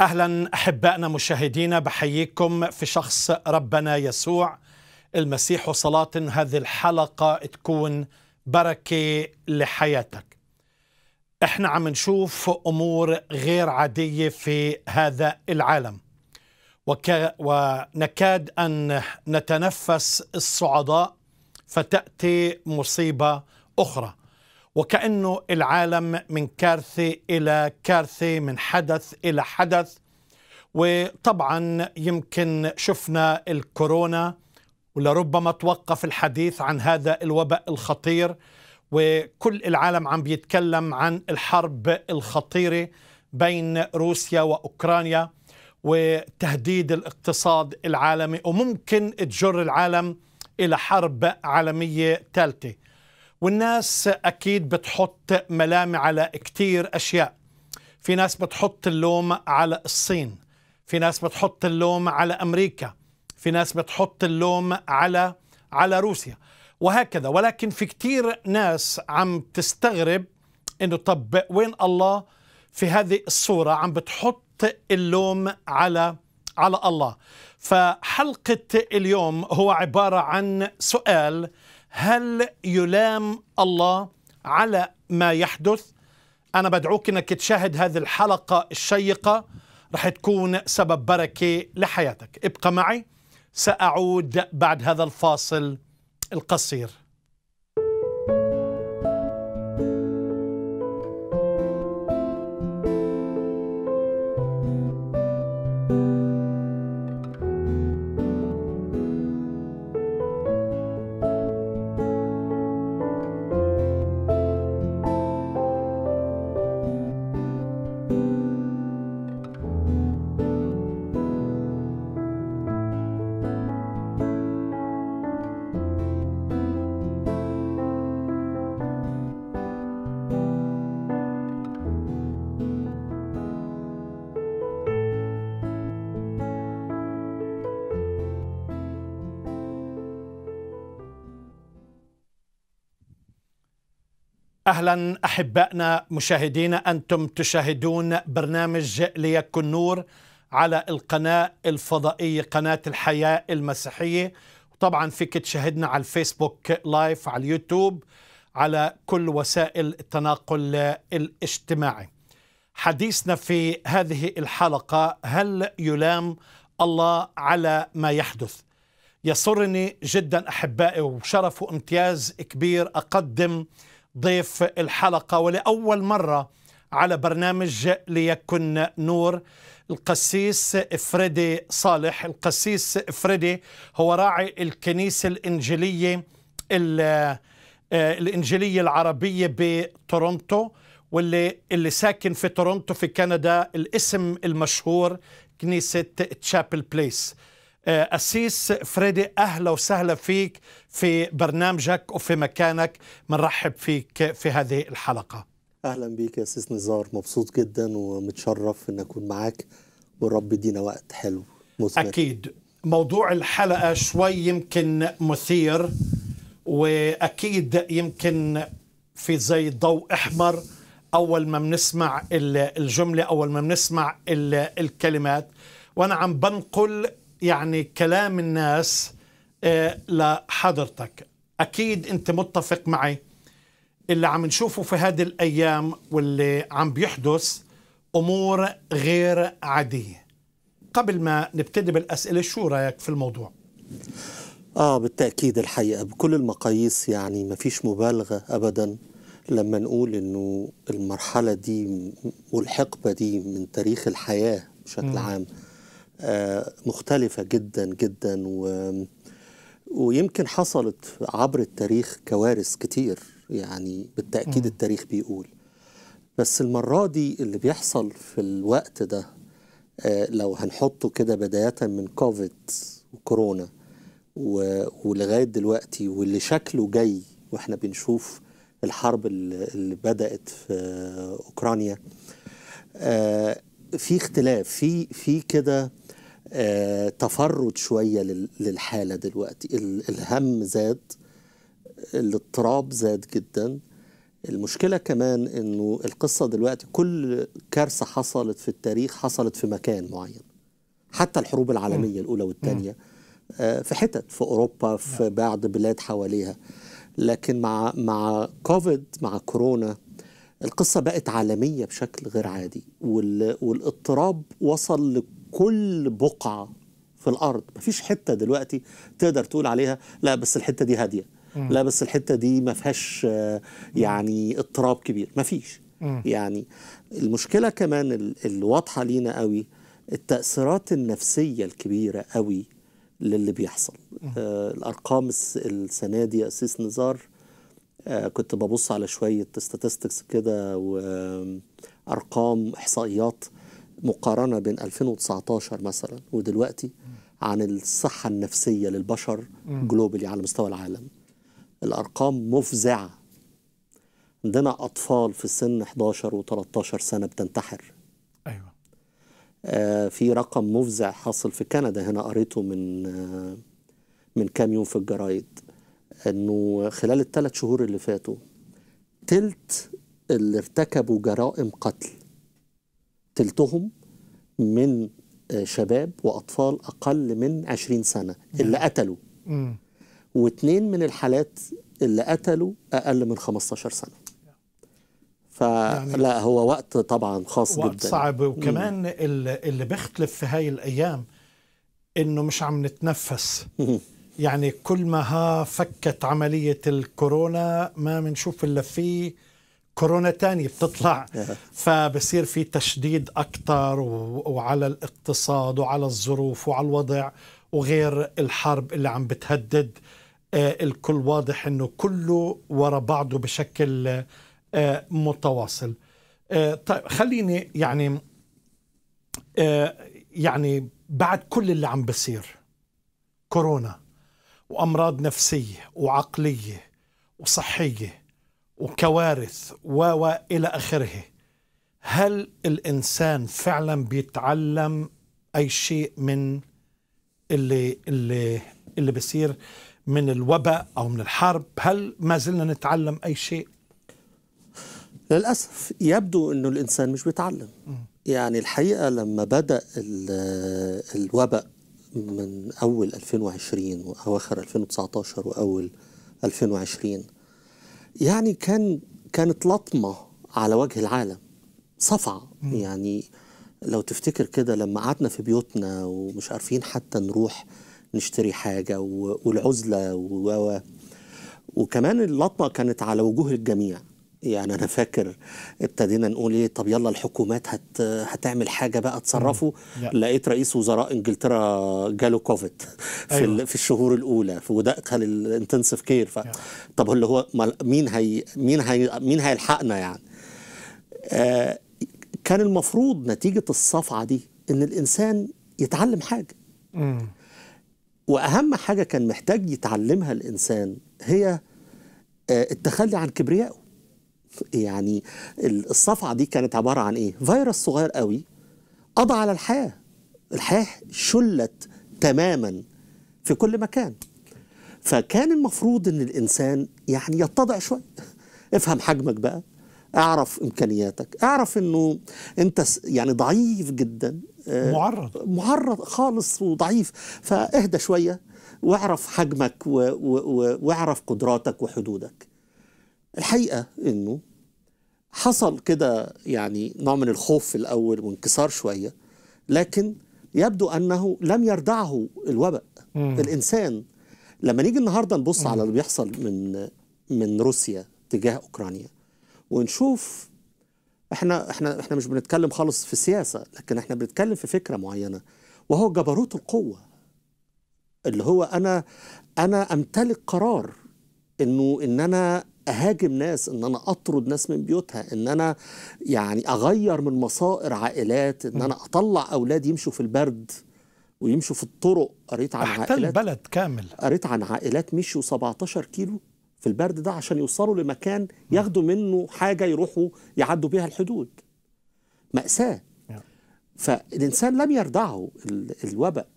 اهلا احبائنا مشاهدينا بحييكم في شخص ربنا يسوع المسيح وصلاه هذه الحلقه تكون بركه لحياتك. احنا عم نشوف امور غير عاديه في هذا العالم. وك ونكاد ان نتنفس الصعداء فتاتي مصيبه اخرى. وكأنه العالم من كارثة إلى كارثة من حدث إلى حدث وطبعا يمكن شفنا الكورونا ولربما توقف الحديث عن هذا الوباء الخطير وكل العالم عم بيتكلم عن الحرب الخطيرة بين روسيا وأوكرانيا وتهديد الاقتصاد العالمي وممكن تجر العالم إلى حرب عالمية ثالثة والناس أكيد بتحط ملامة على كتير أشياء في ناس بتحط اللوم على الصين في ناس بتحط اللوم على أمريكا في ناس بتحط اللوم على على روسيا وهكذا ولكن في كتير ناس عم تستغرب انه طب وين الله في هذه الصورة عم بتحط اللوم على على الله فحلقة اليوم هو عبارة عن سؤال هل يلام الله على ما يحدث أنا بدعوك أنك تشاهد هذه الحلقة الشيقة رح تكون سبب بركة لحياتك ابقى معي سأعود بعد هذا الفاصل القصير اهلا احبائنا مشاهدينا انتم تشاهدون برنامج ليكن نور على القناه الفضائيه قناه الحياه المسيحيه وطبعا فيك تشاهدنا على الفيسبوك لايف على اليوتيوب على كل وسائل التناقل الاجتماعي حديثنا في هذه الحلقه هل يلام الله على ما يحدث يسرني جدا احبائي وشرف وامتياز كبير اقدم ضيف الحلقة ولأول مرة على برنامج ليكن نور القسيس فريدي صالح القسيس فريدي هو راعي الكنيسة الإنجيلية آه، الإنجيلية العربية بتورونتو واللي اللي ساكن في تورونتو في كندا الاسم المشهور كنيسة تشابل بليس آه، أسيس فريدي أهلا وسهلا فيك في برنامجك وفي مكانك منرحب فيك في هذه الحلقة أهلا بيك يا أسيس نزار مبسوط جدا ومتشرف أن أكون معاك ورب دينا وقت حلو مثمر. أكيد موضوع الحلقة شوي يمكن مثير وأكيد يمكن في زي ضوء أحمر أول ما بنسمع الجملة أول ما بنسمع الكلمات وأنا عم بنقل يعني كلام الناس آه، لحضرتك أكيد أنت متفق معي اللي عم نشوفه في هذه الأيام واللي عم بيحدث أمور غير عادية قبل ما نبتدي بالأسئلة شو رأيك في الموضوع؟ آه بالتأكيد الحقيقة بكل المقاييس يعني ما فيش مبالغة أبدا لما نقول إنه المرحلة دي والحقبة دي من تاريخ الحياة بشكل م. عام آه، مختلفة جدا جدا و ويمكن حصلت عبر التاريخ كوارث كتير يعني بالتأكيد التاريخ بيقول بس المرة دي اللي بيحصل في الوقت ده آه، لو هنحطه كده بداية من كوفيد وكورونا ولغاية دلوقتي واللي شكله جاي واحنا بنشوف الحرب اللي بدأت في أوكرانيا آه، في اختلاف في في كده آه، تفرد شوية للحالة دلوقتي الهم زاد الاضطراب زاد جدا المشكلة كمان انه القصة دلوقتي كل كارثة حصلت في التاريخ حصلت في مكان معين حتى الحروب العالمية الأولى والثانية آه، في حتت في أوروبا في نعم. بعض بلاد حواليها لكن مع مع كوفيد مع كورونا القصة بقت عالمية بشكل غير عادي والاضطراب وصل كل بقعة في الأرض مفيش حتة دلوقتي تقدر تقول عليها لا بس الحتة دي هادية لا بس الحتة دي ما فيهاش يعني اضطراب كبير مفيش يعني المشكلة كمان الواضحة لينا قوي التأثيرات النفسية الكبيرة قوي للي بيحصل آه الأرقام السنة دي أسيس نزار آه كنت ببص على شوية استاتستكس كده وأرقام إحصائيات مقارنه بين 2019 مثلا ودلوقتي عن الصحه النفسيه للبشر جلوبالي على مستوى العالم الارقام مفزعه عندنا اطفال في سن 11 و13 سنه بتنتحر ايوه آه في رقم مفزع حاصل في كندا هنا قريته من آه من كام يوم في الجرايد انه خلال الثلاث شهور اللي فاتوا تلت اللي ارتكبوا جرائم قتل تلتهم من آه، شباب وأطفال أقل من 20 سنة اللي قتلوا واثنين من الحالات اللي قتلوا أقل من 15 سنة فلا يعني هو وقت طبعا خاص وقت جدا صعب وكمان اللي بيختلف في هاي الأيام إنه مش عم نتنفس يعني كل ما ها فكت عملية الكورونا ما بنشوف إلا فيه كورونا تانية بتطلع نعم. فبصير في تشديد أكثر وعلى الاقتصاد وعلى الظروف وعلى الوضع وغير الحرب اللي عم بتهدد آه، الكل واضح انه كله ورا بعضه بشكل آه، متواصل آه، طيب خليني يعني يعني بعد كل اللي عم بصير كورونا وامراض نفسيه وعقليه وصحيه وكوارث وإلى آخره هل الإنسان فعلا بيتعلم أي شيء من اللي اللي اللي بيصير من الوباء أو من الحرب هل ما زلنا نتعلم أي شيء للأسف يبدو أنه الإنسان مش بيتعلم يعني الحقيقة لما بدأ الوباء من أول 2020 وأواخر 2019 وأول 2020 يعني كان كانت لطمة على وجه العالم صفعة يعني لو تفتكر كده لما قعدنا في بيوتنا ومش عارفين حتى نروح نشتري حاجة والعزلة و... وكمان اللطمة كانت على وجوه الجميع يعني انا فاكر ابتدينا نقول ايه طب يلا الحكومات هت هتعمل حاجه بقى تصرفه لقيت رئيس وزراء انجلترا جاله كوفيد في أيوة. في الشهور الاولى في ودخل الانتنسيف كير طب اللي هو مين هي مين هي مين هيلحقنا يعني آه كان المفروض نتيجه الصفعه دي ان الانسان يتعلم حاجه م. واهم حاجه كان محتاج يتعلمها الانسان هي آه، التخلي عن كبريائه يعني الصفعه دي كانت عباره عن ايه؟ فيروس صغير قوي قضى على الحياه الحياه شلت تماما في كل مكان فكان المفروض ان الانسان يعني يتضع شويه افهم حجمك بقى اعرف امكانياتك اعرف انه انت يعني ضعيف جدا آه، معرض معرض خالص وضعيف فاهدى شويه واعرف حجمك واعرف قدراتك وحدودك الحقيقه انه حصل كده يعني نوع من الخوف في الأول وانكسار شوية لكن يبدو أنه لم يردعه الوباء مم. الإنسان لما نيجي النهاردة نبص مم. على اللي بيحصل من من روسيا تجاه أوكرانيا ونشوف احنا احنا احنا مش بنتكلم خالص في سياسة لكن احنا بنتكلم في فكرة معينة وهو جبروت القوة اللي هو أنا أنا أمتلك قرار انه ان انا اهاجم ناس ان انا اطرد ناس من بيوتها ان انا يعني اغير من مصائر عائلات ان انا اطلع اولاد يمشوا في البرد ويمشوا في الطرق قريت عن عائلات بلد كامل قريت عن عائلات مشوا 17 كيلو في البرد ده عشان يوصلوا لمكان ياخدوا منه حاجه يروحوا يعدوا بيها الحدود ماساه فالانسان لم يردعه الوباء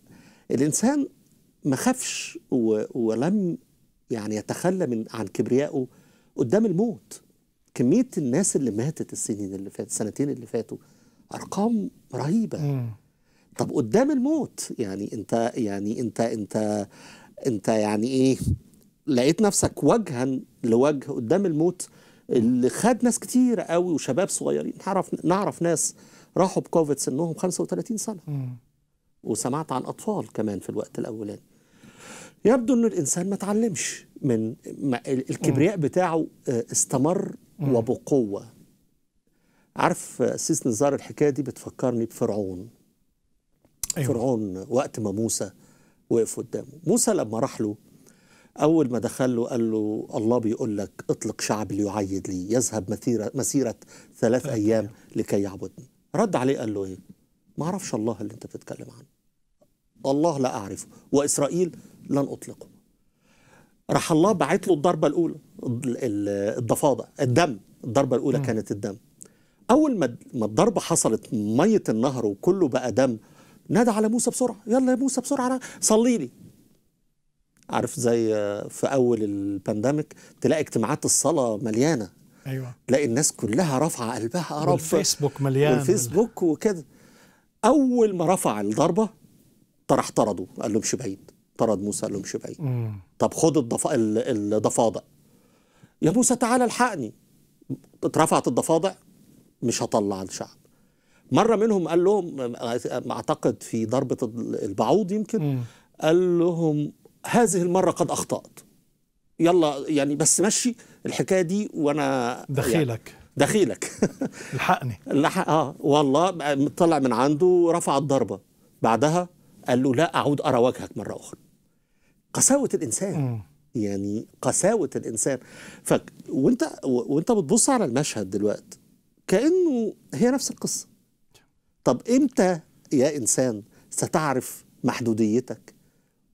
الانسان ما خافش ولم يعني يتخلى من عن كبريائه قدام الموت كمية الناس اللي ماتت السنين اللي فاتت السنتين اللي فاتوا أرقام رهيبة مم. طب قدام الموت يعني أنت يعني أنت أنت أنت يعني إيه لقيت نفسك وجها لوجه قدام الموت اللي خد ناس كتير قوي وشباب صغيرين نعرف نعرف ناس راحوا بكوفيد سنهم 35 سنه مم. وسمعت عن اطفال كمان في الوقت الاولاني يبدو أن الإنسان ما تعلمش من الكبرياء بتاعه آه، استمر وبقوة عارف آه، سيس نزار الحكاية دي بتفكرني بفرعون أيوة. فرعون وقت ما موسى وقف قدامه موسى لما راح له أول ما دخل له قال له الله بيقول لك اطلق شعب ليعيد لي يذهب مسيرة, مسيرة ثلاث أيام لكي يعبدني رد عليه قال له إيه ما أعرفش الله اللي أنت بتتكلم عنه الله لا أعرفه وإسرائيل لن أطلقه راح الله بعت له الضربة الأولى الضفادع الدم الضربة الأولى م. كانت الدم أول ما الضربة حصلت مية النهر وكله بقى دم نادى على موسى بسرعة يلا يا موسى بسرعة صلي لي عارف زي في أول البانداميك تلاقي اجتماعات الصلاة مليانة أيوة. تلاقي الناس كلها رافعة قلبها يا رب والفيسبوك مليان والفيسبوك وكده أول ما رفع الضربة طرح طرده قال لهم امشي بعيد طرد موسى قال لهم امشي بعيد طب خد الضف... الضفادع يا موسى تعالى الحقني اترفعت الضفادع مش هطلع الشعب مره منهم قال لهم اعتقد في ضربه البعوض يمكن قال لهم هذه المره قد اخطات يلا يعني بس مشي الحكايه دي وانا دخيلك يعني دخيلك الحقني اه والله طلع من عنده رفع الضربه بعدها قال له لا أعود أرى وجهك مرة أخرى قساوة الإنسان يعني قساوة الإنسان ف... وانت وانت بتبص على المشهد دلوقتي كأنه هي نفس القصة طب إمتى يا إنسان ستعرف محدوديتك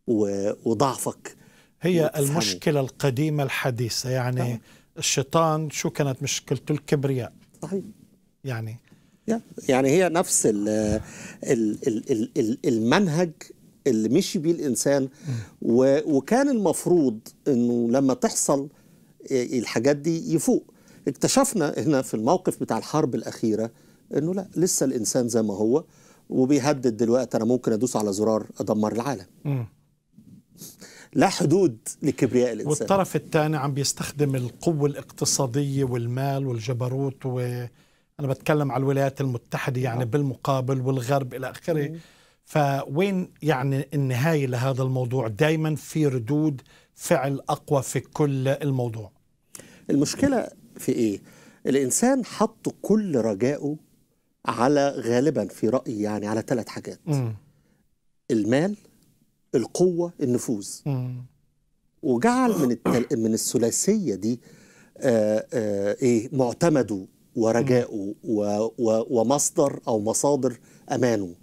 و... وضعفك هي وتفهمه. المشكلة القديمة الحديثة يعني طبعا. الشيطان شو كانت مشكلته الكبرياء صحيح يعني يعني هي نفس الـ الـ الـ الـ المنهج اللي مشي بيه الانسان وكان المفروض انه لما تحصل الحاجات دي يفوق اكتشفنا هنا في الموقف بتاع الحرب الاخيره انه لا لسه الانسان زي ما هو وبيهدد دلوقتي انا ممكن ادوس على زرار ادمر العالم لا حدود لكبرياء الانسان والطرف الثاني عم بيستخدم القوه الاقتصاديه والمال والجبروت و انا بتكلم على الولايات المتحده يعني نعم. بالمقابل والغرب الى اخره فوين يعني النهايه لهذا الموضوع دائما في ردود فعل اقوى في كل الموضوع المشكله في ايه الانسان حط كل رجائه على غالبا في رايي يعني على ثلاث حاجات م. المال القوه النفوذ وجعل من التل... من الثلاثيه دي آآ آه، آآ آه، ايه معتمده ورجائه و و ومصدر او مصادر امانه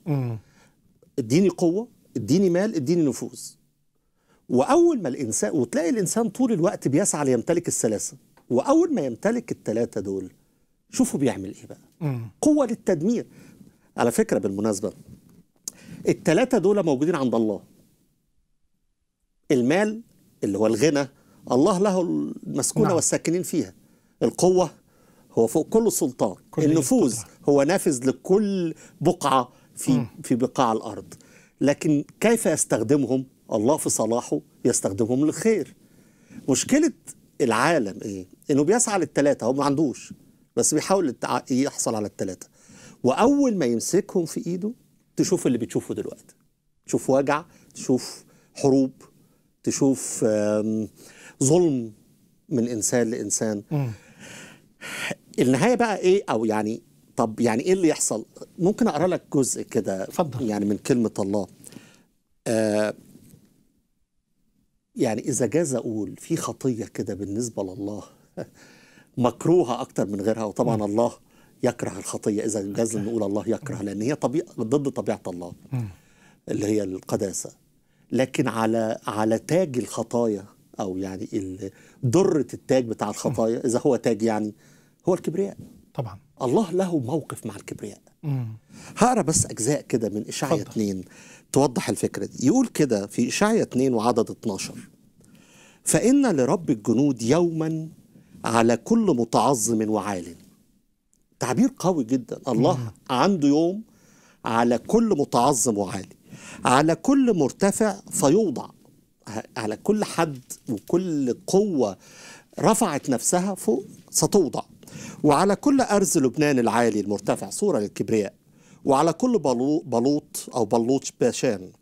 اديني قوه اديني مال اديني نفوذ واول ما الانسان وتلاقي الانسان طول الوقت بيسعى ليمتلك الثلاثه واول ما يمتلك الثلاثه دول شوفوا بيعمل ايه بقى قوه للتدمير على فكره بالمناسبه الثلاثه دول موجودين عند الله المال اللي هو الغنى الله له المسكونه نعم. والساكنين فيها القوه هو فوق كل السلطان كل النفوذ هو نافذ لكل بقعة في م. في بقاع الأرض لكن كيف يستخدمهم الله في صلاحه يستخدمهم للخير مشكلة العالم إيه؟ إنه بيسعى للتلاتة هو ما عندوش بس بيحاول يحصل على التلاتة وأول ما يمسكهم في إيده تشوف اللي بتشوفه دلوقتي تشوف وجع تشوف حروب تشوف ظلم من إنسان لإنسان م. النهايه بقى ايه او يعني طب يعني ايه اللي يحصل ممكن اقرا لك جزء كده اتفضل يعني من كلمه الله آه يعني اذا جاز اقول في خطيه كده بالنسبه لله مكروهه اكتر من غيرها وطبعا م. الله يكره الخطيه اذا جاز نقول الله يكره لان هي طبيعه ضد طبيعه الله اللي هي القداسه لكن على على تاج الخطايا او يعني درة التاج بتاع الخطايا اذا هو تاج يعني هو الكبرياء طبعا الله له موقف مع الكبرياء هقرا بس اجزاء كده من اشعيا 2 توضح الفكره دي يقول كده في اشعيا 2 وعدد 12 فان لرب الجنود يوما على كل متعظم وعال تعبير قوي جدا الله مم. عنده يوم على كل متعظم وعالي على كل مرتفع فيوضع على كل حد وكل قوة رفعت نفسها فوق ستوضع وعلى كل أرز لبنان العالي المرتفع صورة للكبرياء وعلى كل بلوط أو بلوط باشان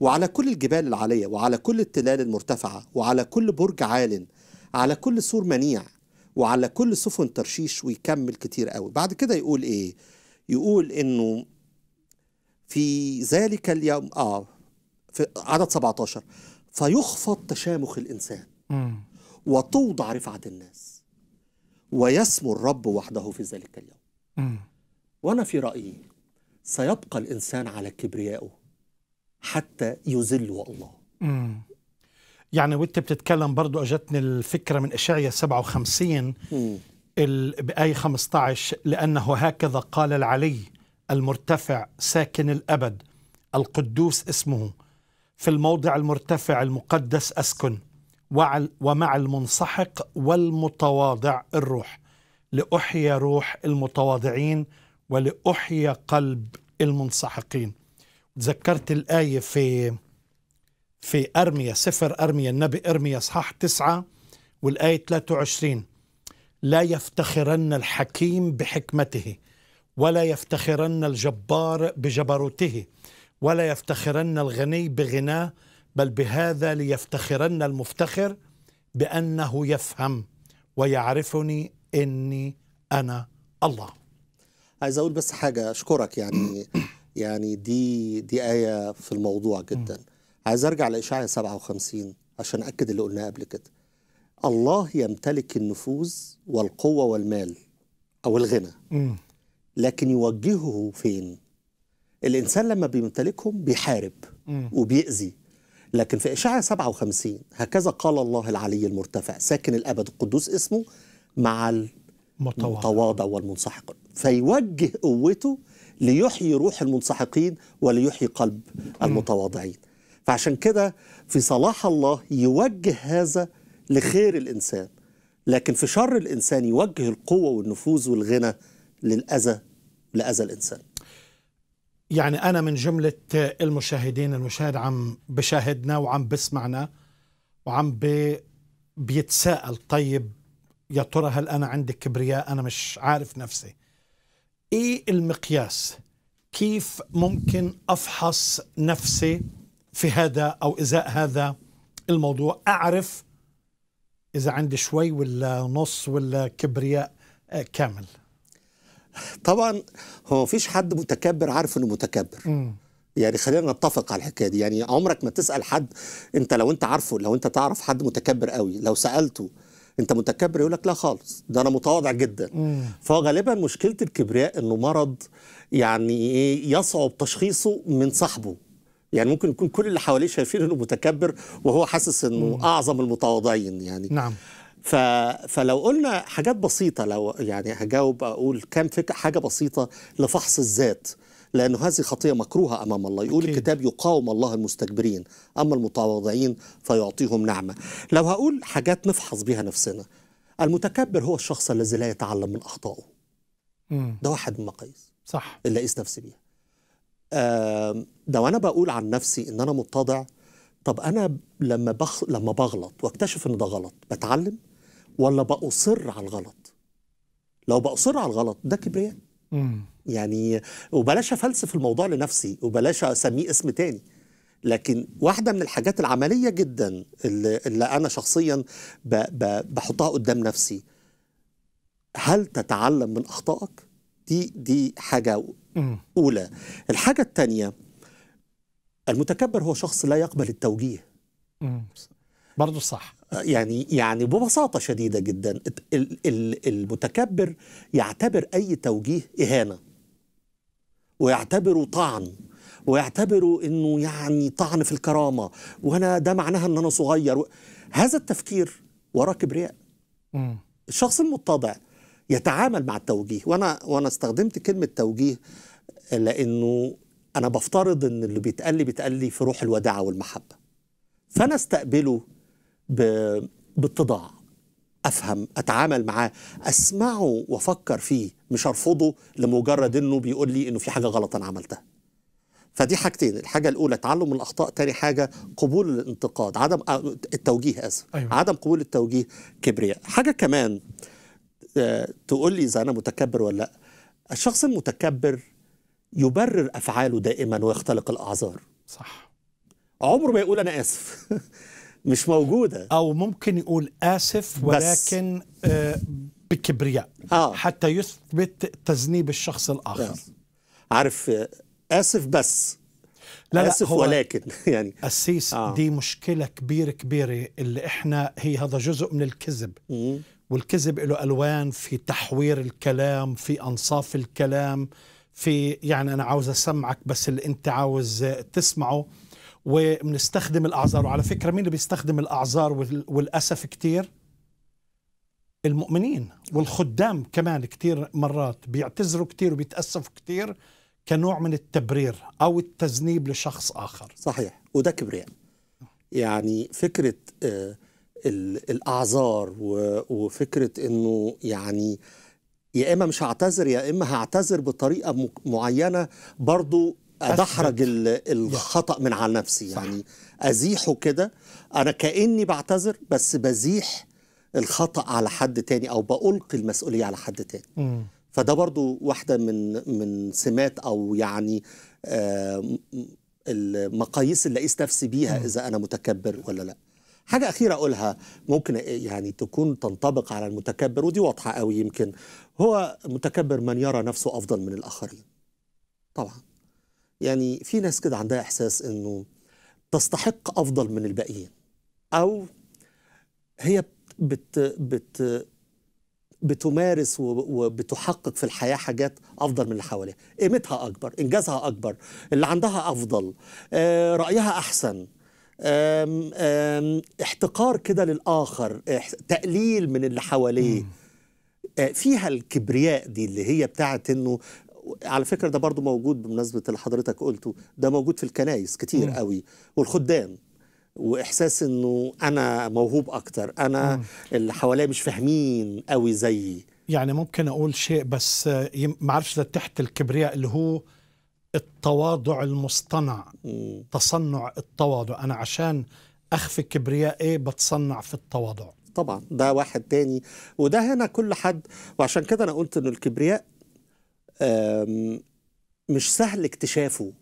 وعلى كل الجبال العالية وعلى كل التلال المرتفعة وعلى كل برج عال على كل سور منيع وعلى كل سفن ترشيش ويكمل كتير قوي بعد كده يقول ايه يقول انه في ذلك اليوم اه في عدد 17 فيخفض تشامخ الانسان وتوضع رفعة الناس ويسمو الرب وحده في ذلك اليوم وأنا في رأيي سيبقى الإنسان على كبريائه حتى يذله الله يعني وانت بتتكلم برضو اجتني الفكره من اشعيا 57 بآية 15 لأنه هكذا قال العلي المرتفع ساكن الأبد القدوس اسمه في الموضع المرتفع المقدس أسكن ومع المنسحق والمتواضع الروح لأحيا روح المتواضعين ولأحيا قلب المنسحقين تذكرت الآية في في أرميا سفر أرميا النبي أرميا صحاح تسعة والآية 23 لا يفتخرن الحكيم بحكمته ولا يفتخرن الجبار بجبروته ولا يفتخرن الغني بغناه بل بهذا ليفتخرن المفتخر بانه يفهم ويعرفني اني انا الله عايز اقول بس حاجه اشكرك يعني يعني دي دي ايه في الموضوع جدا عايز ارجع لإشاعة 57 عشان اكد اللي قلناه قبل كده الله يمتلك النفوذ والقوه والمال او الغنى لكن يوجهه فين الانسان لما بيمتلكهم بيحارب وبيأذي لكن في إشعة 57 هكذا قال الله العلي المرتفع ساكن الأبد القدوس اسمه مع المتواضع والمنسحق فيوجه قوته ليحيي روح المنسحقين وليحيي قلب المتواضعين فعشان كده في صلاح الله يوجه هذا لخير الإنسان لكن في شر الإنسان يوجه القوة والنفوذ والغنى للأذى لأذى الإنسان يعني أنا من جملة المشاهدين المشاهد عم بشاهدنا وعم بسمعنا وعم بي بيتساءل طيب يا ترى هل أنا عندي كبرياء أنا مش عارف نفسي إيه المقياس كيف ممكن أفحص نفسي في هذا أو إزاء هذا الموضوع أعرف إذا عندي شوي ولا نص ولا كبرياء آه، كامل طبعا هو مفيش حد متكبر عارف انه متكبر يعني خلينا نتفق على الحكايه دي يعني عمرك ما تسال حد انت لو انت عارفه لو انت تعرف حد متكبر قوي لو سالته انت متكبر يقول لك لا خالص ده انا متواضع جدا فهو فغالبا مشكله الكبرياء انه مرض يعني ايه يصعب تشخيصه من صاحبه يعني ممكن يكون كل اللي حواليه شايفين انه متكبر وهو حاسس انه مم. اعظم المتواضعين يعني نعم ف... فلو قلنا حاجات بسيطة لو يعني هجاوب أقول كام فكرة حاجة بسيطة لفحص الذات لأن هذه خطية مكروهة أمام الله يقول أكيد. الكتاب يقاوم الله المستكبرين أما المتواضعين فيعطيهم نعمة لو هقول حاجات نفحص بها نفسنا المتكبر هو الشخص الذي لا يتعلم من أخطائه ده واحد من المقاييس صح اللي أقيس نفسي بيها ده وأنا بقول عن نفسي إن أنا متضع طب أنا لما بخ... لما بغلط واكتشف إن ده غلط بتعلم ولا بأصر على الغلط لو بأصر على الغلط ده كبرياء يعني وبلاش أفلسف الموضوع لنفسي وبلاش أسميه اسم تاني لكن واحدة من الحاجات العملية جدا اللي, اللي أنا شخصيا بحطها قدام نفسي هل تتعلم من أخطائك؟ دي دي حاجة أولى الحاجة الثانية المتكبر هو شخص لا يقبل التوجيه برضه صح يعني يعني ببساطه شديده جدا المتكبر يعتبر اي توجيه اهانه ويعتبره طعن ويعتبره انه يعني طعن في الكرامه وانا ده معناها ان انا صغير هذا التفكير وراه كبرياء الشخص المتضع يتعامل مع التوجيه وانا وانا استخدمت كلمه توجيه لانه انا بفترض ان اللي بيتقال لي بيتقال لي في روح الوداعه والمحبه فانا استقبله باتضاع افهم اتعامل معاه اسمعه وافكر فيه مش ارفضه لمجرد انه بيقول لي انه في حاجه غلط انا عملتها فدي حاجتين الحاجه الاولى تعلم الاخطاء تاني حاجه قبول الانتقاد عدم آه، التوجيه اسف أيوة. عدم قبول التوجيه كبرياء حاجه كمان آه، تقول لي اذا انا متكبر ولا لا الشخص المتكبر يبرر افعاله دائما ويختلق الاعذار صح عمره ما يقول انا اسف مش موجوده او ممكن يقول اسف ولكن آه بكبرياء آه. حتى يثبت تذنيب الشخص الاخر آه. عارف اسف بس لا لا اسف ولكن يعني السيس آه. دي مشكله كبيره كبيره اللي احنا هي هذا جزء من الكذب والكذب له الوان في تحوير الكلام في انصاف الكلام في يعني انا عاوز اسمعك بس اللي انت عاوز تسمعه وبنستخدم الاعذار وعلى فكره مين اللي بيستخدم الاعذار والاسف كثير المؤمنين والخدام كمان كثير مرات بيعتذروا كثير وبيتاسفوا كثير كنوع من التبرير او التذنيب لشخص اخر صحيح وده كبرياء يعني فكره آه، الاعذار وفكره انه يعني يا اما مش هعتذر يا اما هعتذر بطريقه معينه برضو ادحرج الخطا من على نفسي يعني صح. ازيحه كده انا كاني بعتذر بس بزيح الخطا على حد تاني او بالقي المسؤوليه على حد تاني م. فده برضو واحده من من سمات او يعني المقاييس اللي اقيس نفسي بيها م. اذا انا متكبر ولا لا حاجه اخيره اقولها ممكن يعني تكون تنطبق على المتكبر ودي واضحه قوي يمكن هو متكبر من يرى نفسه افضل من الاخرين طبعا يعني في ناس كده عندها احساس انه تستحق افضل من الباقيين او هي بت بت بتمارس وبتحقق في الحياة حاجات أفضل من اللي حواليها قيمتها أكبر إنجازها أكبر اللي عندها أفضل آه، رأيها أحسن احتقار كده للآخر تقليل من اللي حواليه آه، فيها الكبرياء دي اللي هي بتاعت انه على فكره ده برضو موجود بمناسبه اللي حضرتك قلته ده موجود في الكنايس كتير مم. قوي والخدام واحساس انه انا موهوب اكتر انا مم. اللي حواليا مش فاهمين قوي زيي يعني ممكن اقول شيء بس ما اعرفش ده تحت الكبرياء اللي هو التواضع المصطنع مم. تصنع التواضع انا عشان اخفي كبريائي بتصنع في التواضع طبعا ده واحد تاني وده هنا كل حد وعشان كده انا قلت انه الكبرياء مش سهل اكتشافه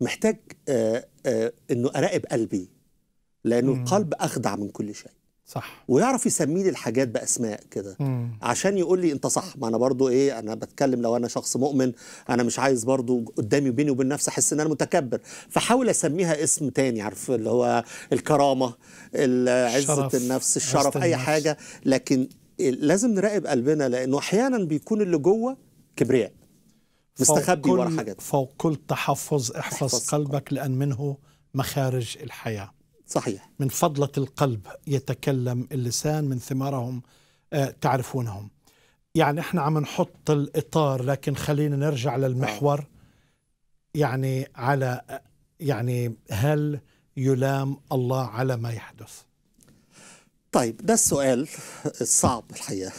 محتاج آه، آه، انه اراقب قلبي لانه مم. القلب اخدع من كل شيء صح ويعرف يسمي لي الحاجات باسماء كده عشان يقول لي انت صح ما انا برضو ايه انا بتكلم لو انا شخص مؤمن انا مش عايز برضو قدامي وبيني وبين نفسي احس ان انا متكبر فحاول اسميها اسم تاني عارف اللي هو الكرامه عزه النفس الشرف اي النفس. حاجه لكن لازم نراقب قلبنا لانه احيانا بيكون اللي جوه كبرياء مستخبي ورا حاجات فوق كل تحفظ احفظ, احفظ قلبك لأن منه مخارج الحياة صحيح من فضلة القلب يتكلم اللسان من ثمارهم آه، تعرفونهم يعني احنا عم نحط الإطار لكن خلينا نرجع للمحور آه. يعني على يعني هل يلام الله على ما يحدث طيب ده السؤال الصعب الحقيقة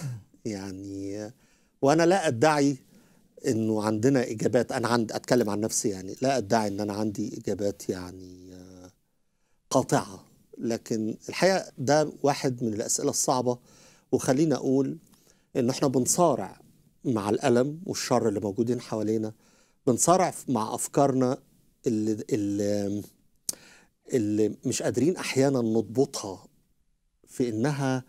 يعني وانا لا ادعي انه عندنا اجابات انا عند اتكلم عن نفسي يعني لا ادعي ان انا عندي اجابات يعني آه، قاطعه لكن الحقيقه ده واحد من الاسئله الصعبه وخلينا اقول ان احنا بنصارع مع الالم والشر اللي موجودين حوالينا بنصارع مع افكارنا اللي اللي, اللي مش قادرين احيانا نضبطها في انها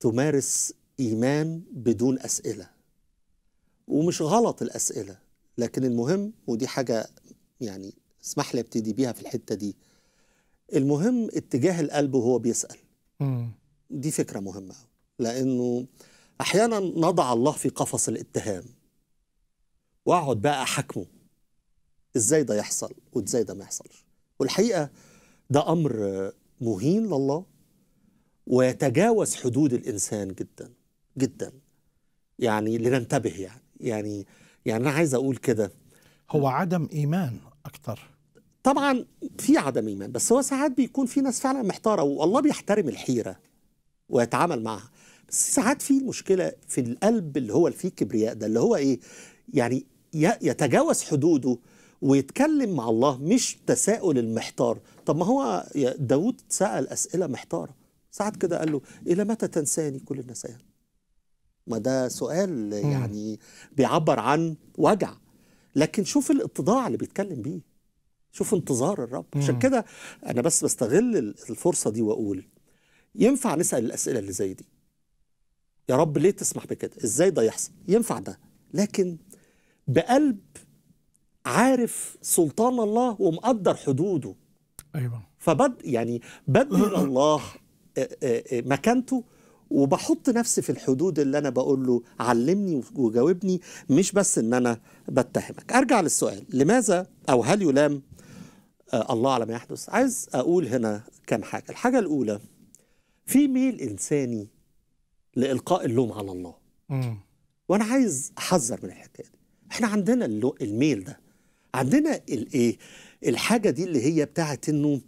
تمارس ايمان بدون اسئله ومش غلط الأسئلة لكن المهم ودي حاجة يعني اسمح لي ابتدي بيها في الحتة دي المهم اتجاه القلب وهو بيسأل دي فكرة مهمة لأنه أحيانا نضع الله في قفص الاتهام وأقعد بقى أحاكمه إزاي ده يحصل وإزاي ده ما يحصلش والحقيقة ده أمر مهين لله ويتجاوز حدود الإنسان جدا جدا يعني لننتبه يعني يعني يعني انا عايز اقول كده هو عدم ايمان اكتر طبعا في عدم ايمان بس هو ساعات بيكون في ناس فعلا محتاره والله بيحترم الحيره ويتعامل معها بس ساعات في مشكله في القلب اللي هو فيه كبرياء ده اللي هو ايه يعني يتجاوز حدوده ويتكلم مع الله مش تساؤل المحتار طب ما هو داود سأل أسئلة محتارة ساعات كده قال له إلى إيه، متى تنساني كل النسيان ما ده سؤال يعني بيعبر عن وجع لكن شوف الاتضاع اللي بيتكلم بيه شوف انتظار الرب عشان كده انا بس بستغل الفرصه دي واقول ينفع نسال الاسئله اللي زي دي يا رب ليه تسمح بكده ازاي ده يحصل ينفع ده لكن بقلب عارف سلطان الله ومقدر حدوده ايوه فبد يعني بدل الله آه، آه، آه، مكانته وبحط نفسي في الحدود اللي انا بقول له علمني وجاوبني مش بس ان انا بتهمك ارجع للسؤال لماذا او هل يلام آه، الله على ما يحدث عايز اقول هنا كام حاجه الحاجه الاولى في ميل انساني لالقاء اللوم على الله وانا عايز احذر من الحكايه دي احنا عندنا الميل ده عندنا الايه الحاجه دي اللي هي بتاعت انه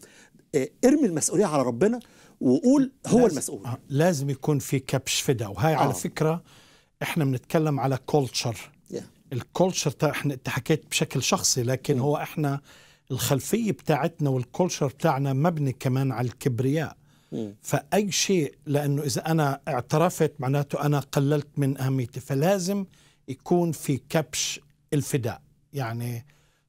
آه، ارمي المسؤوليه على ربنا وقول هو لازم المسؤول آه، لازم يكون في كبش فدا وهي آه. على فكره احنا بنتكلم على كولتشر yeah. الكولتشر احنا انت حكيت بشكل شخصي لكن م. Mm. هو احنا الخلفيه بتاعتنا والكولتشر بتاعنا مبني كمان على الكبرياء م. Mm. فاي شيء لانه اذا انا اعترفت معناته انا قللت من اهميتي فلازم يكون في كبش الفداء يعني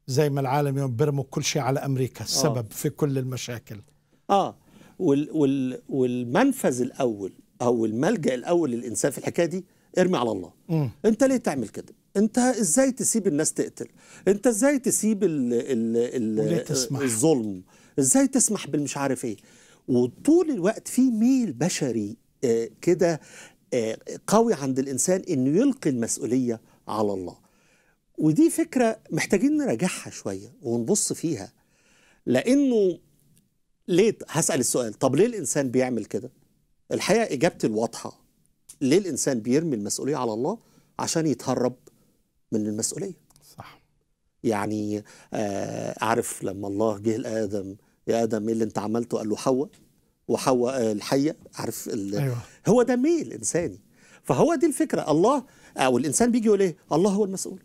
زي ما العالم يوم بيرموا كل شيء على امريكا السبب آه. في كل المشاكل اه وال وال والمنفذ الاول او الملجا الاول للانسان في الحكايه دي ارمي على الله م. انت ليه تعمل كده انت ازاي تسيب الناس تقتل انت ازاي تسيب ال ال الـ تسمح. الظلم ازاي تسمح بالمش عارف ايه وطول الوقت في ميل بشري آه كده آه قوي عند الانسان انه يلقي المسؤوليه على الله ودي فكره محتاجين نراجعها شويه ونبص فيها لانه ليه هسأل السؤال طب ليه الإنسان بيعمل كده الحقيقة إجابتي الواضحة ليه الإنسان بيرمي المسؤولية على الله عشان يتهرب من المسؤولية صح يعني آه عارف لما الله جه لآدم يا آدم إيه اللي أنت عملته قال له حواء وحواء آه، الحية عارف أيوة. هو ده ميل إنساني فهو دي الفكرة الله أو آه، الإنسان بيجي يقول إيه الله هو المسؤول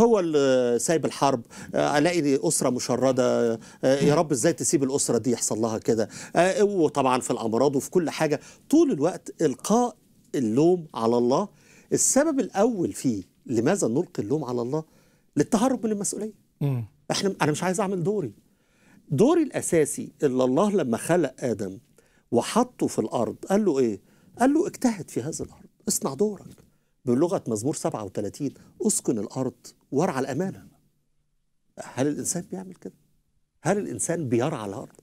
هو اللي سايب الحرب آه، الاقي لي اسره مشرده آه، يا رب ازاي تسيب الاسره دي يحصل لها كده آه، وطبعا في الامراض وفي كل حاجه طول الوقت القاء اللوم على الله السبب الاول فيه لماذا نلقي اللوم على الله للتهرب من المسؤوليه احنا انا مش عايز اعمل دوري دوري الاساسي اللي الله لما خلق ادم وحطه في الارض قال له ايه قال له اجتهد في هذه الارض اصنع دورك بلغة مزمور 37 أسكن الأرض وارعى الأمانة هل الإنسان بيعمل كده؟ هل الإنسان بيرعى الأرض؟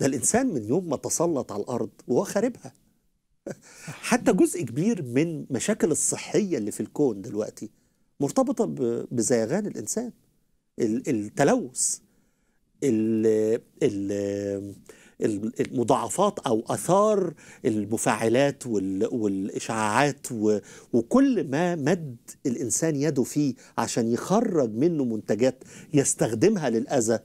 ده الإنسان من يوم ما تسلط على الأرض وهو خاربها حتى جزء كبير من مشاكل الصحية اللي في الكون دلوقتي مرتبطة بزيغان الإنسان التلوث ال ال المضاعفات او اثار المفاعلات والاشعاعات وكل ما مد الانسان يده فيه عشان يخرج منه منتجات يستخدمها للاذى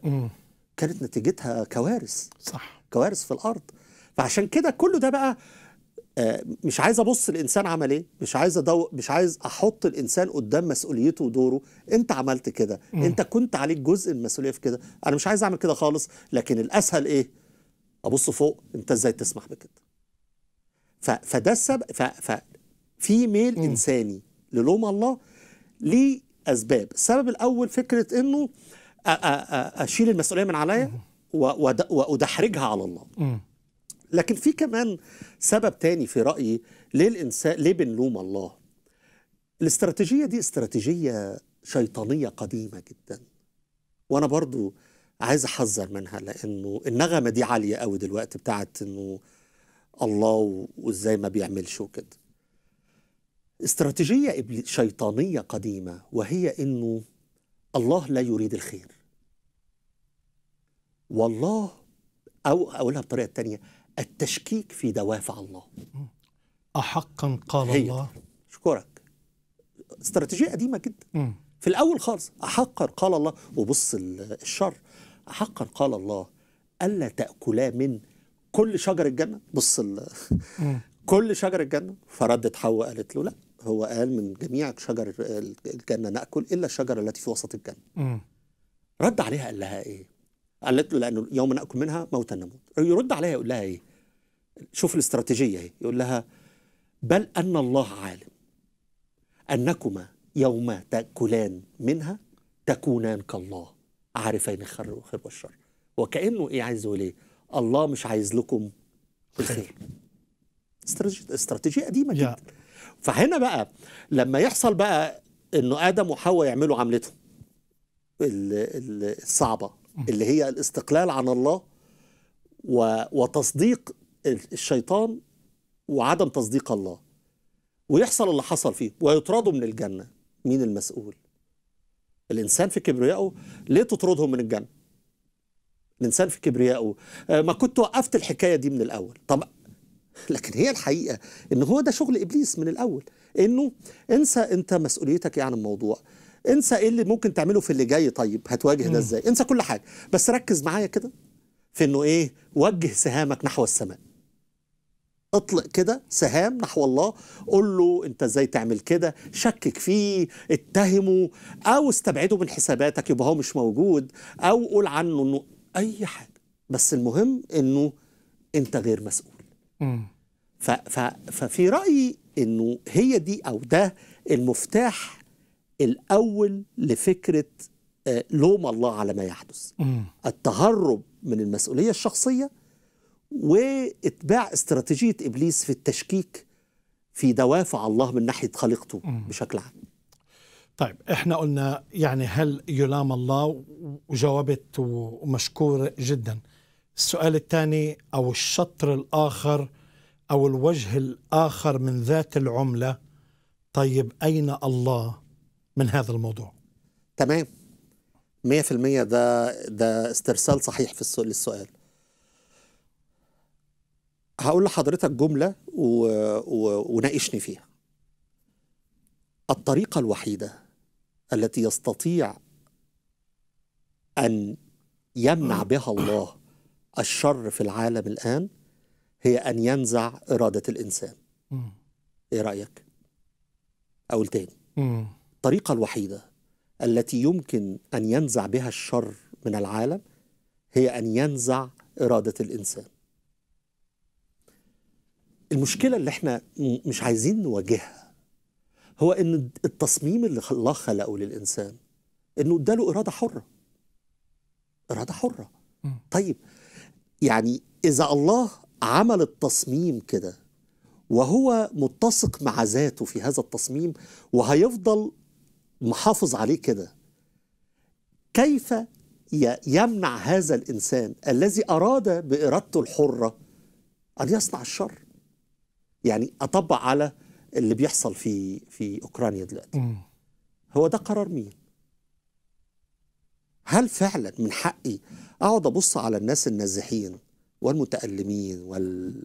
كانت نتيجتها كوارث صح كوارث في الارض فعشان كده كله ده بقى آه، مش عايز ابص الانسان عمل ايه مش عايز أدو... مش عايز احط الانسان قدام مسؤوليته ودوره انت عملت كده انت كنت عليك جزء من المسؤوليه في كده انا مش عايز اعمل كده خالص لكن الاسهل ايه ابص فوق انت ازاي تسمح بكده فده السبب ففي ميل مم. انساني للوم الله ليه اسباب السبب الاول فكره انه اشيل المسؤوليه من عليا وادحرجها على الله مم. لكن في كمان سبب تاني في رايي ليه الانسان ليه بنلوم الله الاستراتيجيه دي استراتيجيه شيطانيه قديمه جدا وانا برضو عايز احذر منها لانه النغمه دي عاليه قوي دلوقتي بتاعت انه الله وازاي ما بيعملش وكده استراتيجيه شيطانيه قديمه وهي انه الله لا يريد الخير والله او اقولها بطريقه تانية التشكيك في دوافع الله احقا قال هي. الله اشكرك استراتيجيه قديمه جدا في الاول خالص احقا قال الله وبص الشر حقا قال الله ألا تأكلا من كل شجر الجنة بص كل شجر الجنة فردت حواء قالت له لا هو قال من جميع شجر الجنة نأكل إلا الشجرة التي في وسط الجنة رد عليها قال لها إيه قالت له لأنه يوم نأكل منها موتا نموت يرد عليها يقول لها إيه شوف الاستراتيجية إيه يقول لها بل أن الله عالم أنكما يوم تأكلان منها تكونان كالله عارفين الخير والشر وكانه ايه عايز يقول ايه الله مش عايز لكم الخير استراتيجيه قديمه جدا فهنا بقى لما يحصل بقى انه ادم وحواء يعملوا عملتهم الصعبه اللي هي الاستقلال عن الله وتصديق الشيطان وعدم تصديق الله ويحصل اللي حصل فيه ويطردوا من الجنه مين المسؤول الإنسان في كبريائه ليه تطردهم من الجنة الإنسان في كبريائه آه، ما كنت وقفت الحكاية دي من الأول طب لكن هي الحقيقة إن هو ده شغل إبليس من الأول إنه انسى أنت مسؤوليتك إيه عن الموضوع انسى ايه اللي ممكن تعمله في اللي جاي طيب هتواجه ده ازاي انسى كل حاجه بس ركز معايا كده في انه ايه وجه سهامك نحو السماء اطلق كده سهام نحو الله قول له انت ازاي تعمل كده شكك فيه اتهمه او استبعده من حساباتك يبقى هو مش موجود او قول عنه انه اي حاجه بس المهم انه انت غير مسؤول ف ف ففي رايي انه هي دي او ده المفتاح الاول لفكره آه، لوم الله على ما يحدث التهرب من المسؤوليه الشخصيه واتباع استراتيجية إبليس في التشكيك في دوافع الله من ناحية خليقته بشكل عام طيب احنا قلنا يعني هل يلام الله وجاوبت ومشكور جدا السؤال الثاني او الشطر الاخر او الوجه الاخر من ذات العمله طيب اين الله من هذا الموضوع تمام 100% ده ده استرسال صحيح في السؤال للسؤال هقول لحضرتك جملة و... و... وناقشني فيها الطريقة الوحيدة التي يستطيع أن يمنع بها الله الشر في العالم الآن هي أن ينزع إرادة الإنسان إيه رأيك؟ أقول تاني الطريقة الوحيدة التي يمكن أن ينزع بها الشر من العالم هي أن ينزع إرادة الإنسان المشكله اللي احنا مش عايزين نواجهها هو ان التصميم اللي الله خلقه للانسان انه اداله اراده حره اراده حره طيب يعني اذا الله عمل التصميم كده وهو متسق مع ذاته في هذا التصميم وهيفضل محافظ عليه كده كيف يمنع هذا الانسان الذي اراد بارادته الحره ان يصنع الشر يعني اطبق على اللي بيحصل في في اوكرانيا دلوقتي هو ده قرار مين هل فعلا من حقي اقعد ابص على الناس النازحين والمتالمين وال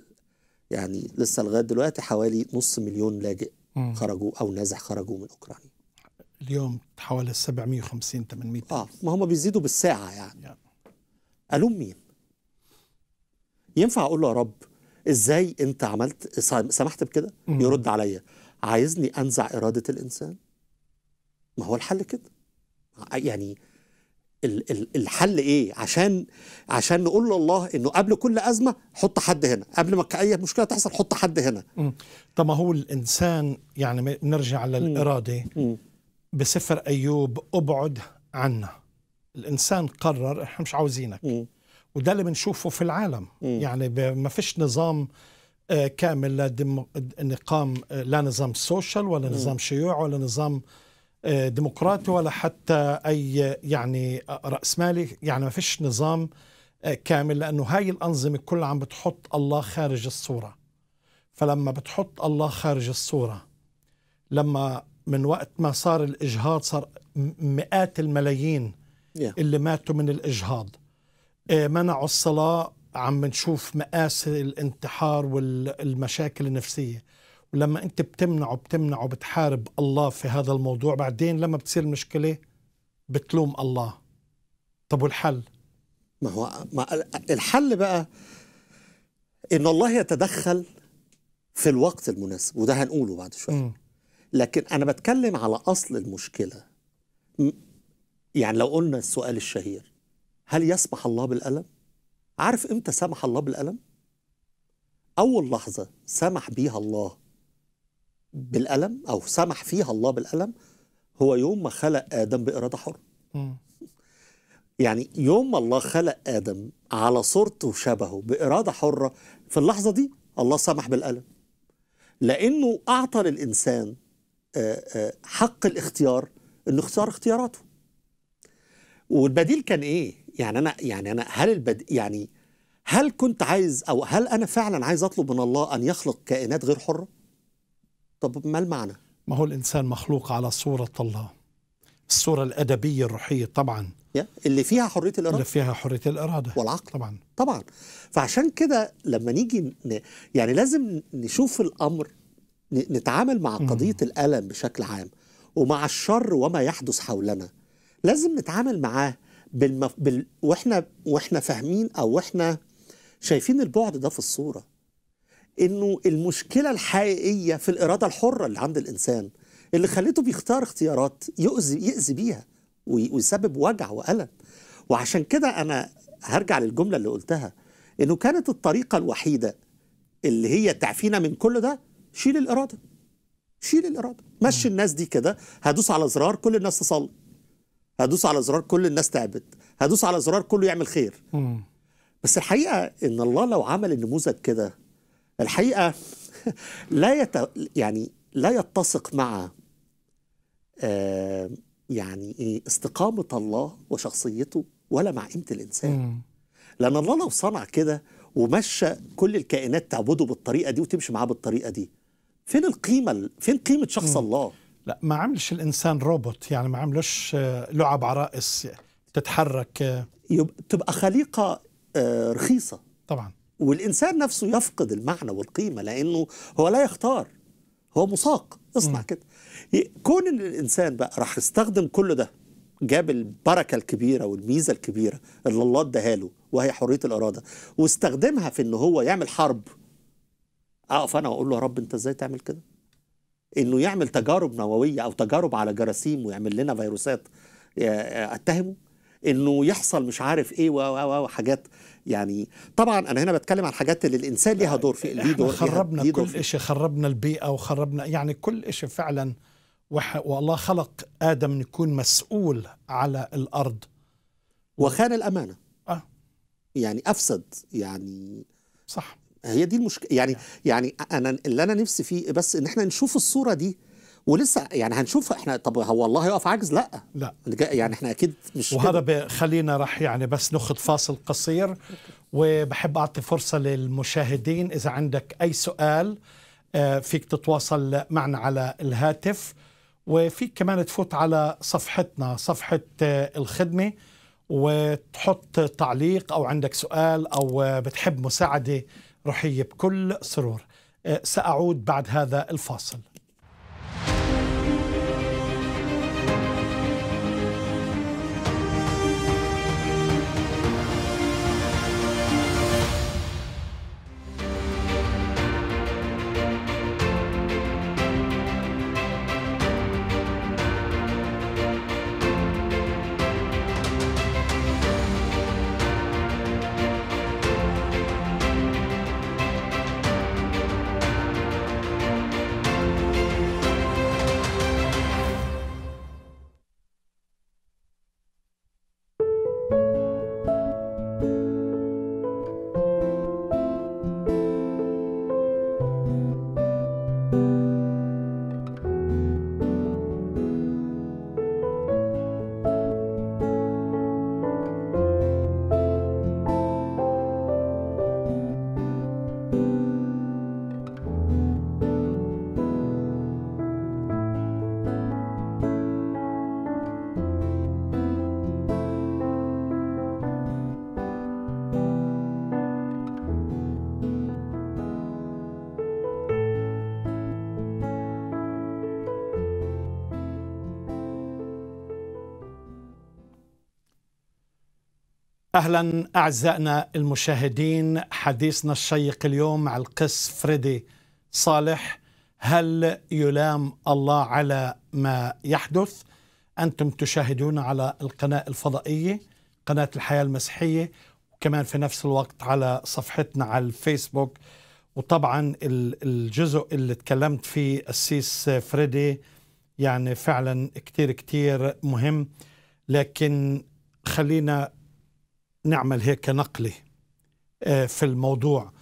يعني لسه لغايه دلوقتي حوالي نص مليون لاجئ خرجوا او نازح خرجوا من اوكرانيا اليوم حوالي 750 800 اه ما هم بيزيدوا بالساعه يعني. الوم مين ينفع اقول له يا رب ازاي انت عملت سمحت بكده يرد عليا عايزني انزع اراده الانسان ما هو الحل كده يعني الحل ايه عشان عشان نقول لله انه قبل كل ازمه حط حد هنا قبل ما اي مشكله تحصل حط حد هنا طب ما هو الانسان يعني نرجع للاراده بسفر ايوب ابعد عنا الانسان قرر احنا مش عاوزينك وده اللي بنشوفه في العالم م. يعني ما فيش نظام آه، كامل لا نقام آه، لا نظام سوشيال ولا نظام شيوع ولا نظام آه، ديمقراطي ولا حتى اي يعني راسمالي يعني ما فيش نظام كامل لانه هاي الانظمه كلها عم بتحط الله خارج الصوره فلما بتحط الله خارج الصوره لما من وقت ما صار الاجهاض صار مئات الملايين اللي ماتوا من الاجهاض آه، منعوا الصلاة عم نشوف مآسي الانتحار والمشاكل النفسية ولما أنت بتمنع وبتمنع وبتحارب الله في هذا الموضوع بعدين لما بتصير مشكلة بتلوم الله طب والحل؟ ما هو ما الحل بقى إن الله يتدخل في الوقت المناسب وده هنقوله بعد شوية لكن أنا بتكلم على أصل المشكلة يعني لو قلنا السؤال الشهير هل يسمح الله بالألم؟ عارف إمتى سمح الله بالألم؟ أول لحظة سمح بيها الله بالألم أو سمح فيها الله بالألم هو يوم ما خلق آدم بإرادة حرة يعني يوم ما الله خلق آدم على صورته وشبهه بإرادة حرة في اللحظة دي الله سمح بالألم لأنه أعطى للإنسان آه، آه، حق الاختيار انه اختار اختياراته والبديل كان ايه يعني انا يعني انا هل البد يعني هل كنت عايز او هل انا فعلا عايز اطلب من الله ان يخلق كائنات غير حره؟ طب ما المعنى؟ ما هو الانسان مخلوق على صوره الله. الصوره الادبيه الروحيه طبعا. اللي فيها حريه الاراده. اللي فيها حريه الاراده. والعقل. طبعا. طبعا. فعشان كده لما نيجي ن... يعني لازم نشوف الامر نتعامل مع قضيه الالم بشكل عام ومع الشر وما يحدث حولنا. لازم نتعامل معاه بالمف... بال... واحنا واحنا فاهمين او واحنا شايفين البعد ده في الصوره انه المشكله الحقيقيه في الاراده الحره اللي عند الانسان اللي خليته بيختار اختيارات يؤذي يؤذي بيها ويسبب وجع والم وعشان كده انا هرجع للجمله اللي قلتها انه كانت الطريقه الوحيده اللي هي تعفينا من كل ده شيل الاراده شيل الاراده مشي الناس دي كده هدوس على زرار كل الناس تصلي هدوس على زرار كل الناس تعبد هدوس على زرار كله يعمل خير بس الحقيقه ان الله لو عمل النموذج كده الحقيقه لا يت... يعني لا يتسق مع آه يعني ايه استقامه الله وشخصيته ولا مع قيمه الانسان لان الله لو صنع كده ومشى كل الكائنات تعبده بالطريقه دي وتمشي معاه بالطريقه دي فين القيمه فين قيمه شخص الله لا ما عملش الانسان روبوت يعني ما عملوش آه، لعب عرائس تتحرك آه. يبقى تبقى خليقه آه، رخيصه طبعا والانسان نفسه يفقد المعنى والقيمه لانه هو لا يختار هو مساق اصنع كده كون ان الانسان بقى راح يستخدم كل ده جاب البركه الكبيره والميزه الكبيره اللي الله اداها له وهي حريه الاراده واستخدمها في ان هو يعمل حرب اقف انا واقول له يا رب انت ازاي تعمل كده انه يعمل تجارب نوويه او تجارب على جراثيم ويعمل لنا فيروسات آه، آه، اتهمه انه يحصل مش عارف ايه و يعني طبعا انا هنا بتكلم عن حاجات اللي الانسان ليها دور في ليه دور خربنا ليه دور كل شيء خربنا البيئه وخربنا يعني كل شيء فعلا والله خلق ادم يكون مسؤول على الارض وخان الامانه اه يعني افسد يعني صح هي دي المشكله يعني يعني انا اللي انا نفسي فيه بس ان احنا نشوف الصوره دي ولسه يعني هنشوف احنا طب هو الله يقف عجز لا لا يعني احنا اكيد مش وهذا خلينا راح يعني بس ناخذ فاصل قصير وبحب اعطي فرصه للمشاهدين اذا عندك اي سؤال آه، فيك تتواصل معنا على الهاتف وفيك كمان تفوت على صفحتنا صفحه آه، الخدمه وتحط تعليق او عندك سؤال او آه، بتحب مساعده رحيب بكل سرور أه، سأعود بعد هذا الفاصل اهلا اعزائنا المشاهدين حديثنا الشيق اليوم مع القس فريدي صالح هل يلام الله على ما يحدث انتم تشاهدون على القناه الفضائيه قناه الحياه المسيحيه وكمان في نفس الوقت على صفحتنا على الفيسبوك وطبعا الجزء اللي تكلمت فيه السيس فريدي يعني فعلا كتير كتير مهم لكن خلينا نعمل هيك نقله آه، في الموضوع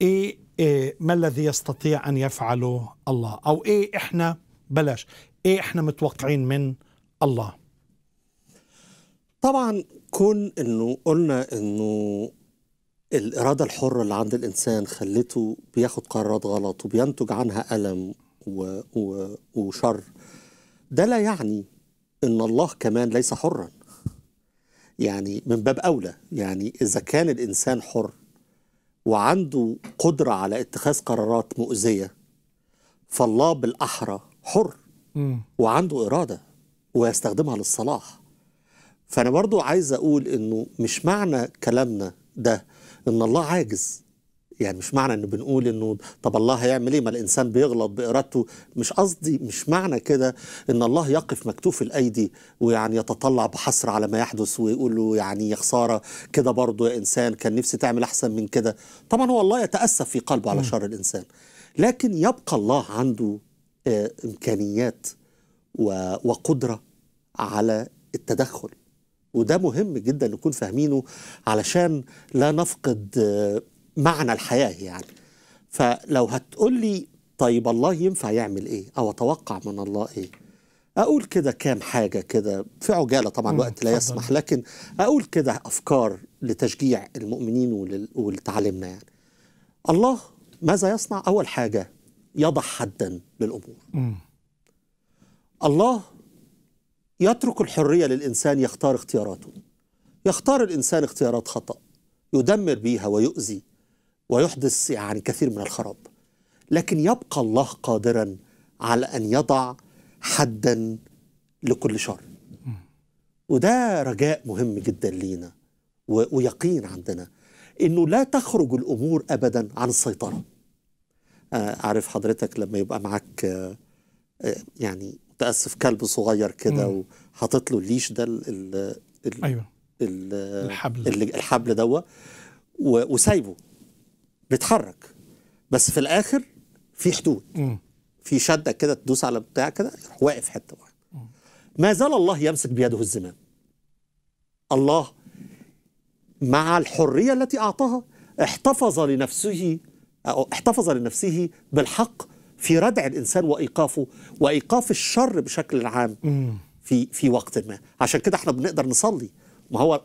إيه،, إيه, ما الذي يستطيع أن يفعله الله أو إيه إحنا بلاش إيه إحنا متوقعين من الله طبعا كون انه قلنا انه الاراده الحره اللي عند الانسان خلته بياخد قرارات غلط وبينتج عنها الم و و وشر ده لا يعني ان الله كمان ليس حرا يعني من باب أولى يعني إذا كان الإنسان حر وعنده قدرة على اتخاذ قرارات مؤذية فالله بالأحرى حر وعنده إرادة ويستخدمها للصلاح فأنا برضو عايز أقول إنه مش معنى كلامنا ده إن الله عاجز يعني مش معنى انه بنقول انه طب الله هيعمل ايه ما الانسان بيغلط بارادته مش قصدي مش معنى كده ان الله يقف مكتوف الايدي ويعني يتطلع بحسر على ما يحدث ويقول له يعني يا خساره كده برضه يا انسان كان نفسي تعمل احسن من كده طبعا هو الله يتاسف في قلبه على شر الانسان لكن يبقى الله عنده آه، امكانيات وقدره على التدخل وده مهم جدا نكون فاهمينه علشان لا نفقد آه، معنى الحياة يعني فلو هتقول لي طيب الله ينفع يعمل ايه او اتوقع من الله ايه اقول كده كام حاجه كده في عجاله طبعا الوقت لا يسمح لكن اقول كده افكار لتشجيع المؤمنين ولل... ولتعليمنا يعني الله ماذا يصنع اول حاجه يضع حدا للامور الله يترك الحريه للانسان يختار اختياراته يختار الانسان اختيارات خطا يدمر بيها ويؤذي ويحدث يعني كثير من الخراب لكن يبقى الله قادرا على أن يضع حدا لكل شر وده رجاء مهم جدا لينا ويقين عندنا انه لا تخرج الامور ابدا عن السيطره آه، عارف حضرتك لما يبقى معاك آه، آه، يعني متاسف كلب صغير كده وحاطط له الليش ده الـ الـ ايوه الحبل الحبل دوت وسايبه بيتحرك بس في الاخر في حدود في شده كده تدوس على بتاع كده واقف حته واحده ما زال الله يمسك بيده الزمام الله مع الحريه التي اعطاها احتفظ لنفسه أو احتفظ لنفسه بالحق في ردع الانسان وايقافه وايقاف الشر بشكل عام في في وقت ما عشان كده احنا بنقدر نصلي ما هو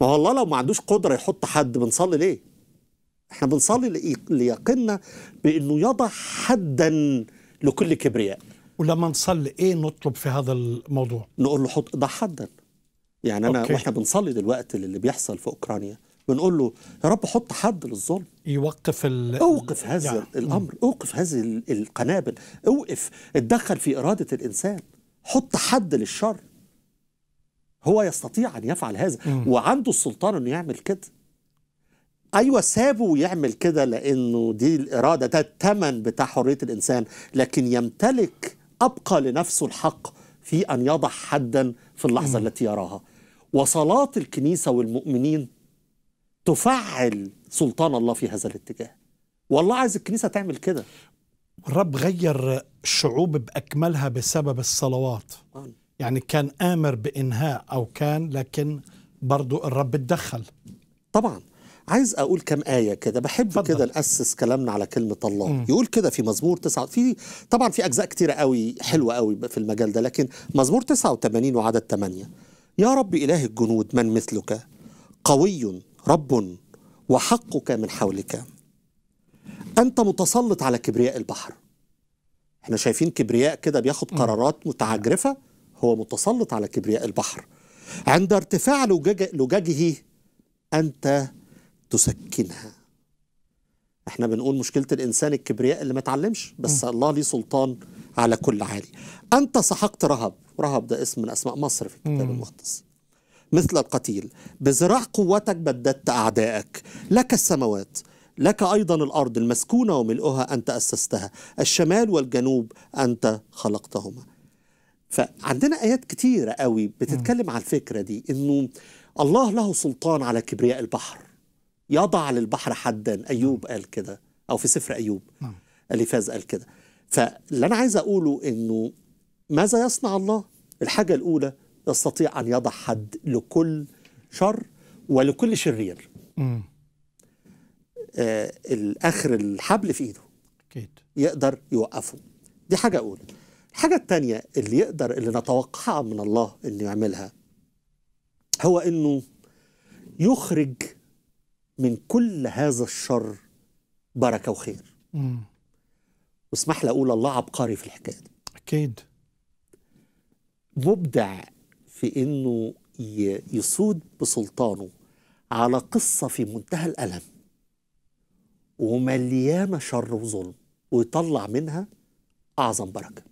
ما هو الله لو ما عندوش قدره يحط حد بنصلي ليه احنا بنصلي ليقنا بانه يضع حدا لكل كبرياء ولما نصلي ايه نطلب في هذا الموضوع نقول له حط ضع حدا يعني انا أوكي. واحنا بنصلي دلوقتي للي بيحصل في اوكرانيا بنقول له يا رب حط حد للظلم يوقف ال... اوقف هذا يعني. الامر اوقف هذه القنابل اوقف اتدخل في اراده الانسان حط حد للشر هو يستطيع ان يفعل هذا مم. وعنده السلطان انه يعمل كده ايوه سابه يعمل كده لانه دي الاراده ده الثمن بتاع حريه الانسان لكن يمتلك ابقى لنفسه الحق في ان يضع حدا في اللحظه م. التي يراها وصلاه الكنيسه والمؤمنين تفعل سلطان الله في هذا الاتجاه والله عايز الكنيسه تعمل كده الرب غير الشعوب باكملها بسبب الصلوات يعني كان امر بانهاء او كان لكن برضو الرب اتدخل طبعا عايز اقول كم ايه كده بحب كده ناسس كلامنا على كلمه الله مم. يقول كده في مزمور 9 في طبعا في اجزاء كتيره قوي حلوه قوي في المجال ده لكن مزمور 89 وعدد 8 يا رب اله الجنود من مثلك قوي رب وحقك من حولك انت متسلط على كبرياء البحر احنا شايفين كبرياء كده بياخد قرارات متعجرفه هو متسلط على كبرياء البحر عند ارتفاع لجج... لججه انت تسكنها احنا بنقول مشكلة الإنسان الكبرياء اللي ما اتعلمش بس م. الله ليه سلطان على كل عالي أنت سحقت رهب رهب ده اسم من أسماء مصر في الكتاب المقدس مثل القتيل بذراع قوتك بددت أعدائك لك السماوات لك أيضا الأرض المسكونة وملؤها أنت أسستها الشمال والجنوب أنت خلقتهما فعندنا آيات كتيرة قوي بتتكلم م. على الفكرة دي إنه الله له سلطان على كبرياء البحر يضع للبحر حدا أيوب نعم. قال كده أو في سفر أيوب نعم. أليفاز قال كده فاللي أنا عايز أقوله أنه ماذا يصنع الله الحاجة الأولى يستطيع أن يضع حد لكل شر ولكل شرير آه الآخر الحبل في إيده أكيد. يقدر يوقفه دي حاجة أولى الحاجة الثانيه اللي يقدر اللي نتوقعها من الله أنه يعملها هو أنه يخرج من كل هذا الشر بركه وخير امم واسمح لي اقول الله عبقري في الحكايه دي اكيد مبدع في انه يصود بسلطانه على قصه في منتهى الالم ومليانه شر وظلم ويطلع منها اعظم بركه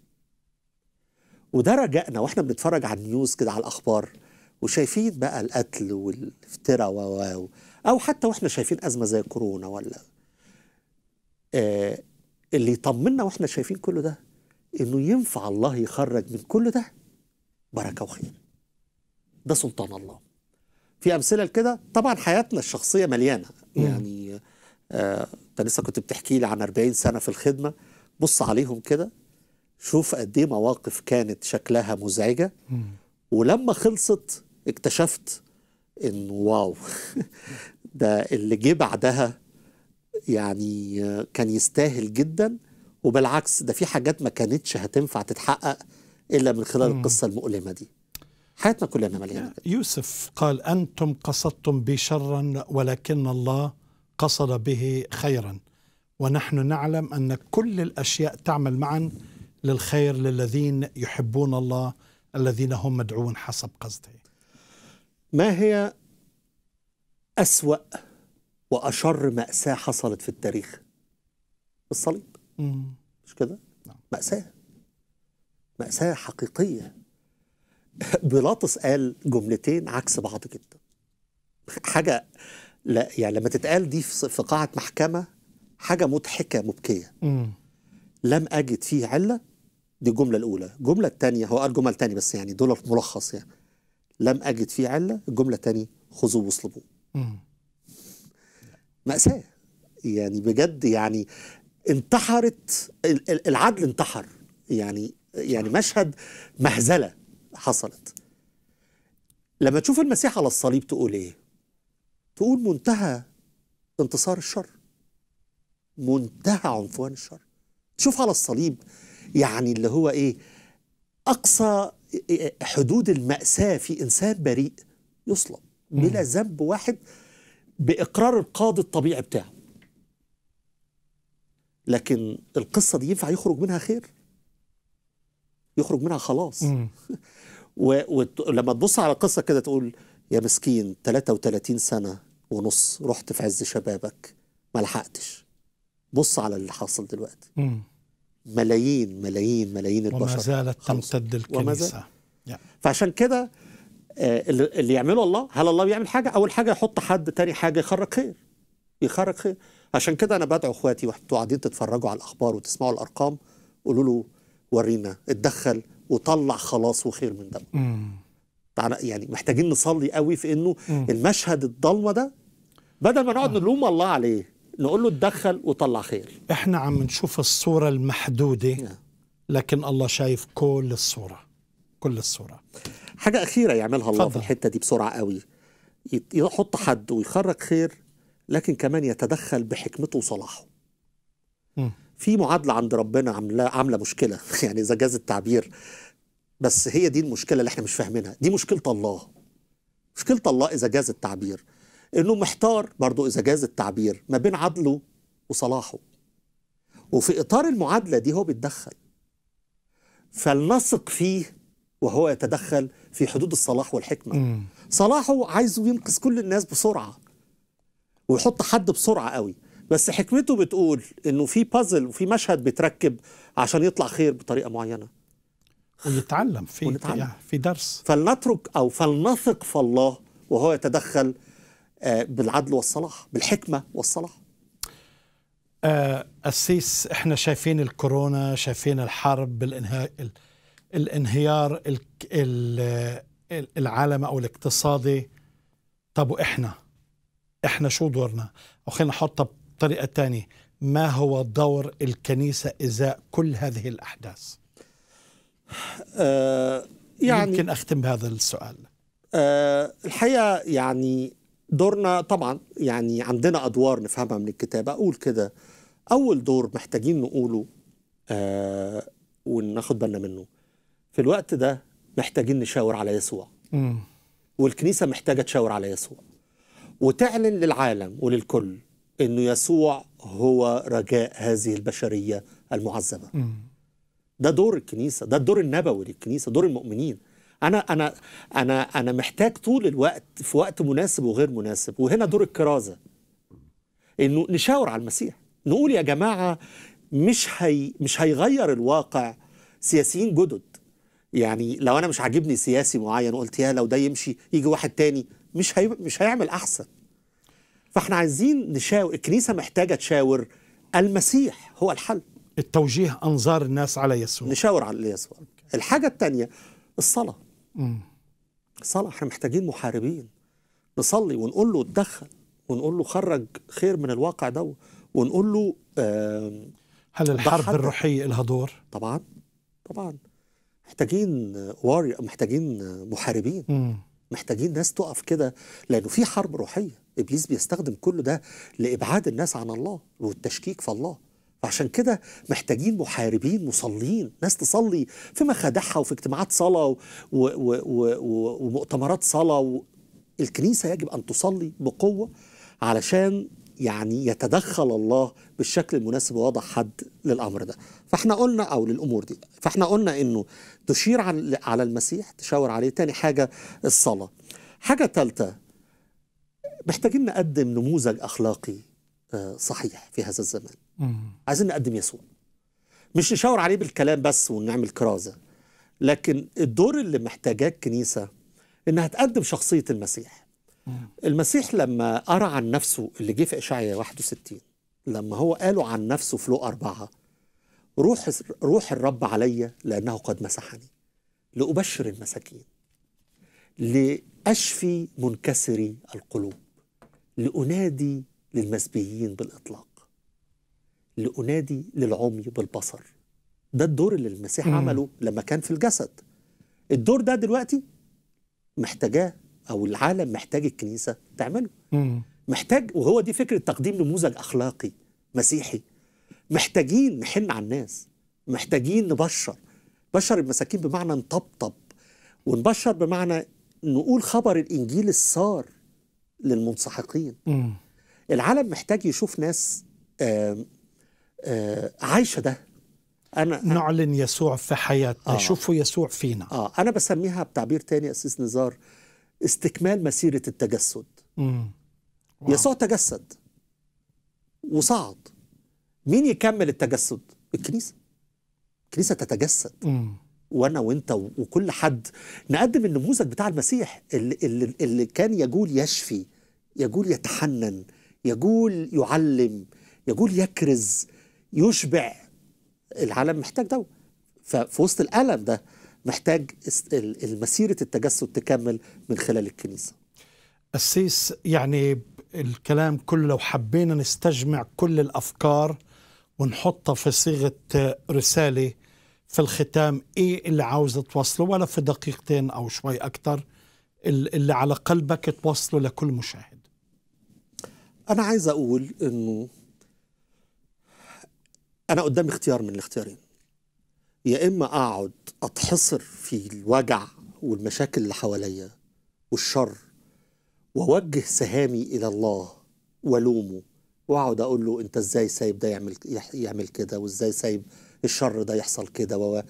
وده رجعنا واحنا بنتفرج على النيوز كده على الاخبار وشايفين بقى القتل والافتراء و او حتى واحنا شايفين ازمه زي كورونا ولا آه اللي يطمنا واحنا شايفين كل ده انه ينفع الله يخرج من كل ده بركه وخير ده سلطان الله في امثله لكده طبعا حياتنا الشخصيه مليانه يعني آه، انت آه لسه كنت بتحكي لي عن 40 سنه في الخدمه بص عليهم كده شوف قد ايه مواقف كانت شكلها مزعجه ولما خلصت اكتشفت انه واو ده اللي جه بعدها يعني كان يستاهل جدا وبالعكس ده في حاجات ما كانتش هتنفع تتحقق الا من خلال القصه المؤلمه دي حياتنا كلنا مليانه يوسف قال انتم قصدتم بي شرا ولكن الله قصد به خيرا ونحن نعلم ان كل الاشياء تعمل معا للخير للذين يحبون الله الذين هم مدعون حسب قصده ما هي أسوأ وأشر مأساة حصلت في التاريخ الصليب مش كده نعم. مأساة مأساة حقيقية بيلاطس قال جملتين عكس بعض جدا حاجة لا يعني لما تتقال دي في قاعة محكمة حاجة مضحكة مبكية لم أجد فيه علة دي الجملة الأولى الجملة الثانية هو قال جمل تاني بس يعني دول ملخص يعني لم أجد فيه علة الجملة الثانية خذوا واصلبوه مأساة يعني بجد يعني انتحرت العدل انتحر يعني يعني مشهد مهزلة حصلت لما تشوف المسيح على الصليب تقول ايه تقول منتهى انتصار الشر منتهى عنفوان الشر تشوف على الصليب يعني اللي هو ايه اقصى حدود المأساة في إنسان بريء يصلب بلا ذنب واحد بإقرار القاضي الطبيعي بتاعه لكن القصة دي ينفع يخرج منها خير يخرج منها خلاص ولما تبص على القصة كده تقول يا مسكين 33 سنة ونص رحت في عز شبابك ما لحقتش بص على اللي حاصل دلوقتي ملايين ملايين ملايين البشر وما زالت تمتد الكنيسة فعشان كده آه، اللي يعمله الله هل الله بيعمل حاجة أول حاجة يحط حد تاني حاجة يخرج خير يخرج خير عشان كده أنا بدعو إخواتي وأنتوا قاعدين تتفرجوا على الأخبار وتسمعوا الأرقام قولوا له ورينا اتدخل وطلع خلاص وخير من ده يعني محتاجين نصلي قوي في انه مم. المشهد الضلمه ده بدل ما نقعد آه. نلوم الله عليه نقول له اتدخل وطلع خير احنا عم نشوف الصورة المحدودة نعم. لكن الله شايف كل الصورة كل الصورة حاجة أخيرة يعملها الله فضل. في الحتة دي بسرعة قوي يحط حد ويخرج خير لكن كمان يتدخل بحكمته وصلاحه م. في معادلة عند ربنا عاملة عاملة مشكلة يعني إذا جاز التعبير بس هي دي المشكلة اللي احنا مش فاهمينها دي مشكلة الله مشكلة الله إذا جاز التعبير انه محتار برضو اذا جاز التعبير ما بين عدله وصلاحه وفي اطار المعادله دي هو بيتدخل فلنثق فيه وهو يتدخل في حدود الصلاح والحكمه صلاحه عايزه ينقذ كل الناس بسرعه ويحط حد بسرعه قوي بس حكمته بتقول انه في بازل وفي مشهد بيتركب عشان يطلع خير بطريقه معينه ونتعلم في ونتعلم. في درس فلنترك او فلنثق في الله وهو يتدخل آه، بالعدل والصلاح بالحكمة والصلاح آه، أسيس إحنا شايفين الكورونا شايفين الحرب بالإنهاء الانهيار العالمي أو الاقتصادي طب وإحنا إحنا شو دورنا أو خلينا نحطها بطريقة تانية ما هو دور الكنيسة إزاء كل هذه الأحداث أه يعني يمكن أختم بهذا السؤال أه الحقيقة يعني دورنا طبعا يعني عندنا أدوار نفهمها من الكتاب أقول كده أول دور محتاجين نقوله آه وناخد بالنا منه في الوقت ده محتاجين نشاور على يسوع م. والكنيسة محتاجة تشاور على يسوع وتعلن للعالم وللكل أنه يسوع هو رجاء هذه البشرية المعذبة م. ده دور الكنيسة ده الدور النبوي للكنيسة دور المؤمنين انا انا انا انا محتاج طول الوقت في وقت مناسب وغير مناسب وهنا دور الكرازه انه نشاور على المسيح نقول يا جماعه مش هي مش هيغير الواقع سياسيين جدد يعني لو انا مش عاجبني سياسي معين وقلت يا لو ده يمشي يجي واحد تاني مش هي مش هيعمل احسن فاحنا عايزين نشاور الكنيسه محتاجه تشاور المسيح هو الحل التوجيه انظار الناس على يسوع نشاور على يسوع الحاجه الثانيه الصلاه صلاح احنا محتاجين محاربين نصلي ونقول له اتدخل ونقول له خرج خير من الواقع ده ونقول له آه هل الحرب الروحية لها دور؟ طبعا طبعا محتاجين واري محتاجين محاربين مم. محتاجين ناس تقف كده لأنه في حرب روحية إبليس بيستخدم كل ده لإبعاد الناس عن الله والتشكيك في الله عشان كده محتاجين محاربين مصلين ناس تصلي في مخادعها وفي اجتماعات صلاة و... و... و... و... ومؤتمرات صلاة و... الكنيسة يجب أن تصلي بقوة علشان يعني يتدخل الله بالشكل المناسب ووضع حد للأمر ده فاحنا قلنا أو للأمور دي فاحنا قلنا أنه تشير على المسيح تشاور عليه تاني حاجة الصلاة حاجة تالتة محتاجين نقدم نموذج أخلاقي آه، صحيح في هذا الزمان عايزين نقدم يسوع مش نشاور عليه بالكلام بس ونعمل كرازة لكن الدور اللي محتاجاه الكنيسة إنها تقدم شخصية المسيح المسيح لما قرأ عن نفسه اللي جه في إشعياء 61 لما هو قاله عن نفسه في لوق أربعة روح, روح الرب علي لأنه قد مسحني لأبشر المساكين لأشفي منكسري القلوب لأنادي للمسبيين بالإطلاق لأنادي للعمي بالبصر ده الدور اللي المسيح مم. عمله لما كان في الجسد الدور ده دلوقتي محتاجاه أو العالم محتاج الكنيسة تعمله مم. محتاج وهو دي فكرة تقديم نموذج أخلاقي مسيحي محتاجين نحن على الناس محتاجين نبشر بشر المساكين بمعنى نطبطب ونبشر بمعنى نقول خبر الإنجيل السار للمنسحقين العالم محتاج يشوف ناس آه، عايشه ده أنا نعلن يسوع في حياتنا آه. شوفوا يسوع فينا آه. أنا بسميها بتعبير تاني أسيس نزار استكمال مسيرة التجسد يسوع تجسد وصعد مين يكمل التجسد؟ الكنيسة الكنيسة تتجسد مم. وأنا وأنت وكل حد نقدم النموذج بتاع المسيح اللي, اللي, اللي كان يجول يشفي يجول يتحنن يجول يعلم يجول يكرز يشبع العالم محتاج دواء ففي وسط الألم ده محتاج مسيرة التجسد تكمل من خلال الكنيسة السيس يعني الكلام كله لو حبينا نستجمع كل الأفكار ونحطها في صيغة رسالة في الختام إيه اللي عاوز توصله ولا في دقيقتين أو شوي أكتر اللي على قلبك توصله لكل مشاهد أنا عايز أقول أنه انا قدامي اختيار من الاختيارين يا اما اقعد اتحصر في الوجع والمشاكل اللي حواليا والشر واوجه سهامي الى الله والومه واقعد اقول له انت ازاي سايب ده يعمل يعمل كده وازاي سايب الشر ده يحصل كده و...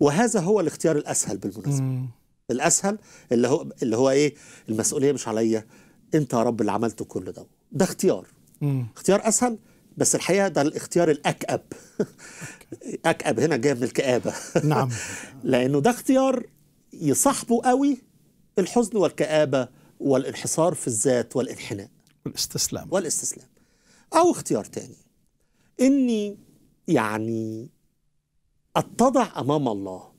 وهذا هو الاختيار الاسهل بالمناسبه الاسهل اللي هو اللي هو ايه المسؤوليه مش عليا انت يا رب اللي عملته كل ده ده اختيار اختيار اسهل بس الحقيقه ده الاختيار الاكأب اكأب هنا جايه من الكآبه نعم لانه ده اختيار يصاحبه قوي الحزن والكآبه والانحصار في الذات والانحناء والاستسلام والاستسلام او اختيار تاني اني يعني اتضع امام الله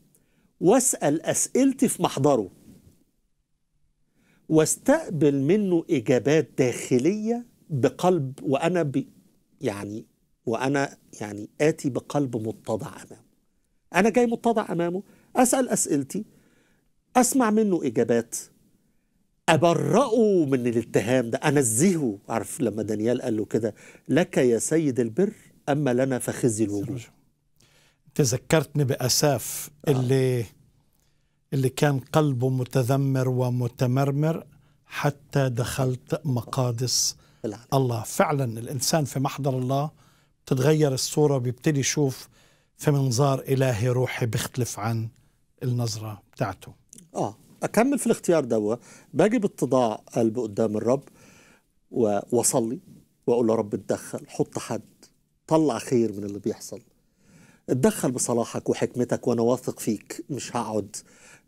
واسال اسئلتي في محضره واستقبل منه اجابات داخليه بقلب وانا يعني وأنا يعني آتي بقلب متضع أمامه أنا جاي متضع أمامه أسأل أسئلتي أسمع منه إجابات ابرئه من الاتهام ده أنزهه عارف لما دانيال قال له كده لك يا سيد البر أما لنا فخزي الوجود تذكرتني بأساف آه. اللي اللي كان قلبه متذمر ومتمرمر حتى دخلت مقادس العالم. الله فعلا الإنسان في محضر الله بتتغير الصورة بيبتدي يشوف في منظار إلهي روحي بيختلف عن النظرة بتاعته آه أكمل في الاختيار دوا باجي باتضاع قلبي قدام الرب وأصلي وأقول يا رب اتدخل حط حد طلع خير من اللي بيحصل اتدخل بصلاحك وحكمتك وأنا واثق فيك مش هقعد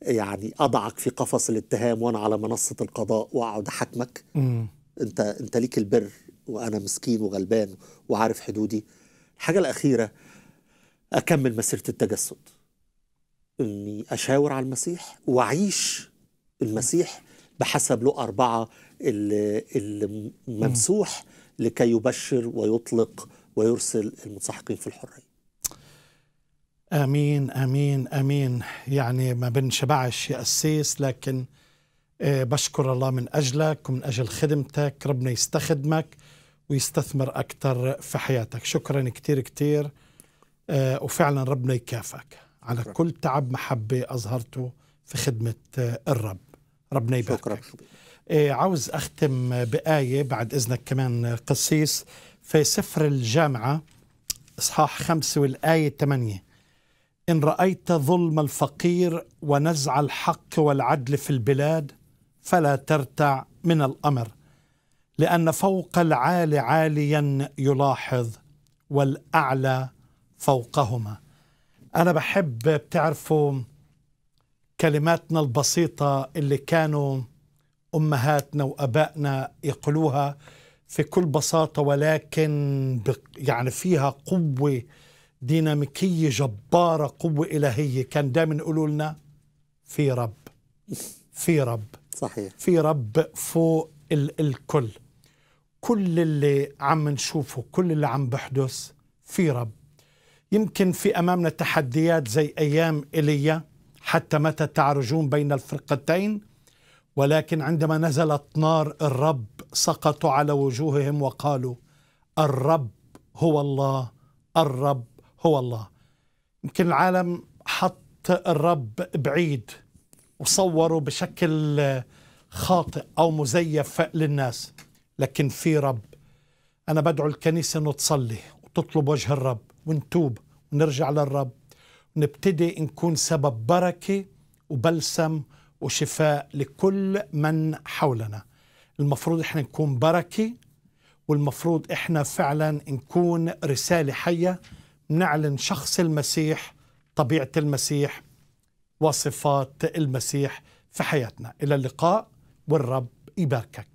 يعني أضعك في قفص الاتهام وأنا على منصة القضاء وأقعد أحاكمك انت انت ليك البر وانا مسكين وغلبان وعارف حدودي الحاجه الاخيره اكمل مسيره التجسد اني اشاور على المسيح واعيش المسيح بحسب له أربعة الممسوح لكي يبشر ويطلق ويرسل المتسحقين في الحرية آمين آمين آمين يعني ما بنشبعش يا اسيس لكن آه، بشكر الله من أجلك ومن أجل خدمتك ربنا يستخدمك ويستثمر أكثر في حياتك شكرا كثير كثير آه، وفعلا ربنا يكافئك على شكرا. كل تعب محبة أظهرته في خدمة الرب ربنا يباركك شكرا آه، عاوز أختم بآية بعد إذنك كمان قصيص في سفر الجامعة إصحاح خمسة والآية ثمانية إن رأيت ظلم الفقير ونزع الحق والعدل في البلاد فلا ترتع من الامر لان فوق العالي عاليا يلاحظ والاعلى فوقهما انا بحب بتعرفوا كلماتنا البسيطه اللي كانوا امهاتنا وابائنا يقولوها في كل بساطه ولكن يعني فيها قوه ديناميكيه جباره قوه الهيه كان دائما يقولوا لنا في رب في رب صحيح في رب فوق ال الكل كل اللي عم نشوفه كل اللي عم بحدث في رب يمكن في أمامنا تحديات زي أيام إيليا حتى متى تعرجون بين الفرقتين ولكن عندما نزلت نار الرب سقطوا على وجوههم وقالوا الرب هو الله الرب هو الله يمكن العالم حط الرب بعيد وصوروا بشكل خاطئ أو مزيف للناس لكن في رب أنا بدعو الكنيسة أنه تصلي وتطلب وجه الرب ونتوب ونرجع للرب ونبتدي نكون سبب بركة وبلسم وشفاء لكل من حولنا المفروض إحنا نكون بركة والمفروض إحنا فعلا نكون رسالة حية نعلن شخص المسيح طبيعة المسيح وصفات المسيح في حياتنا إلى اللقاء والرب يباركك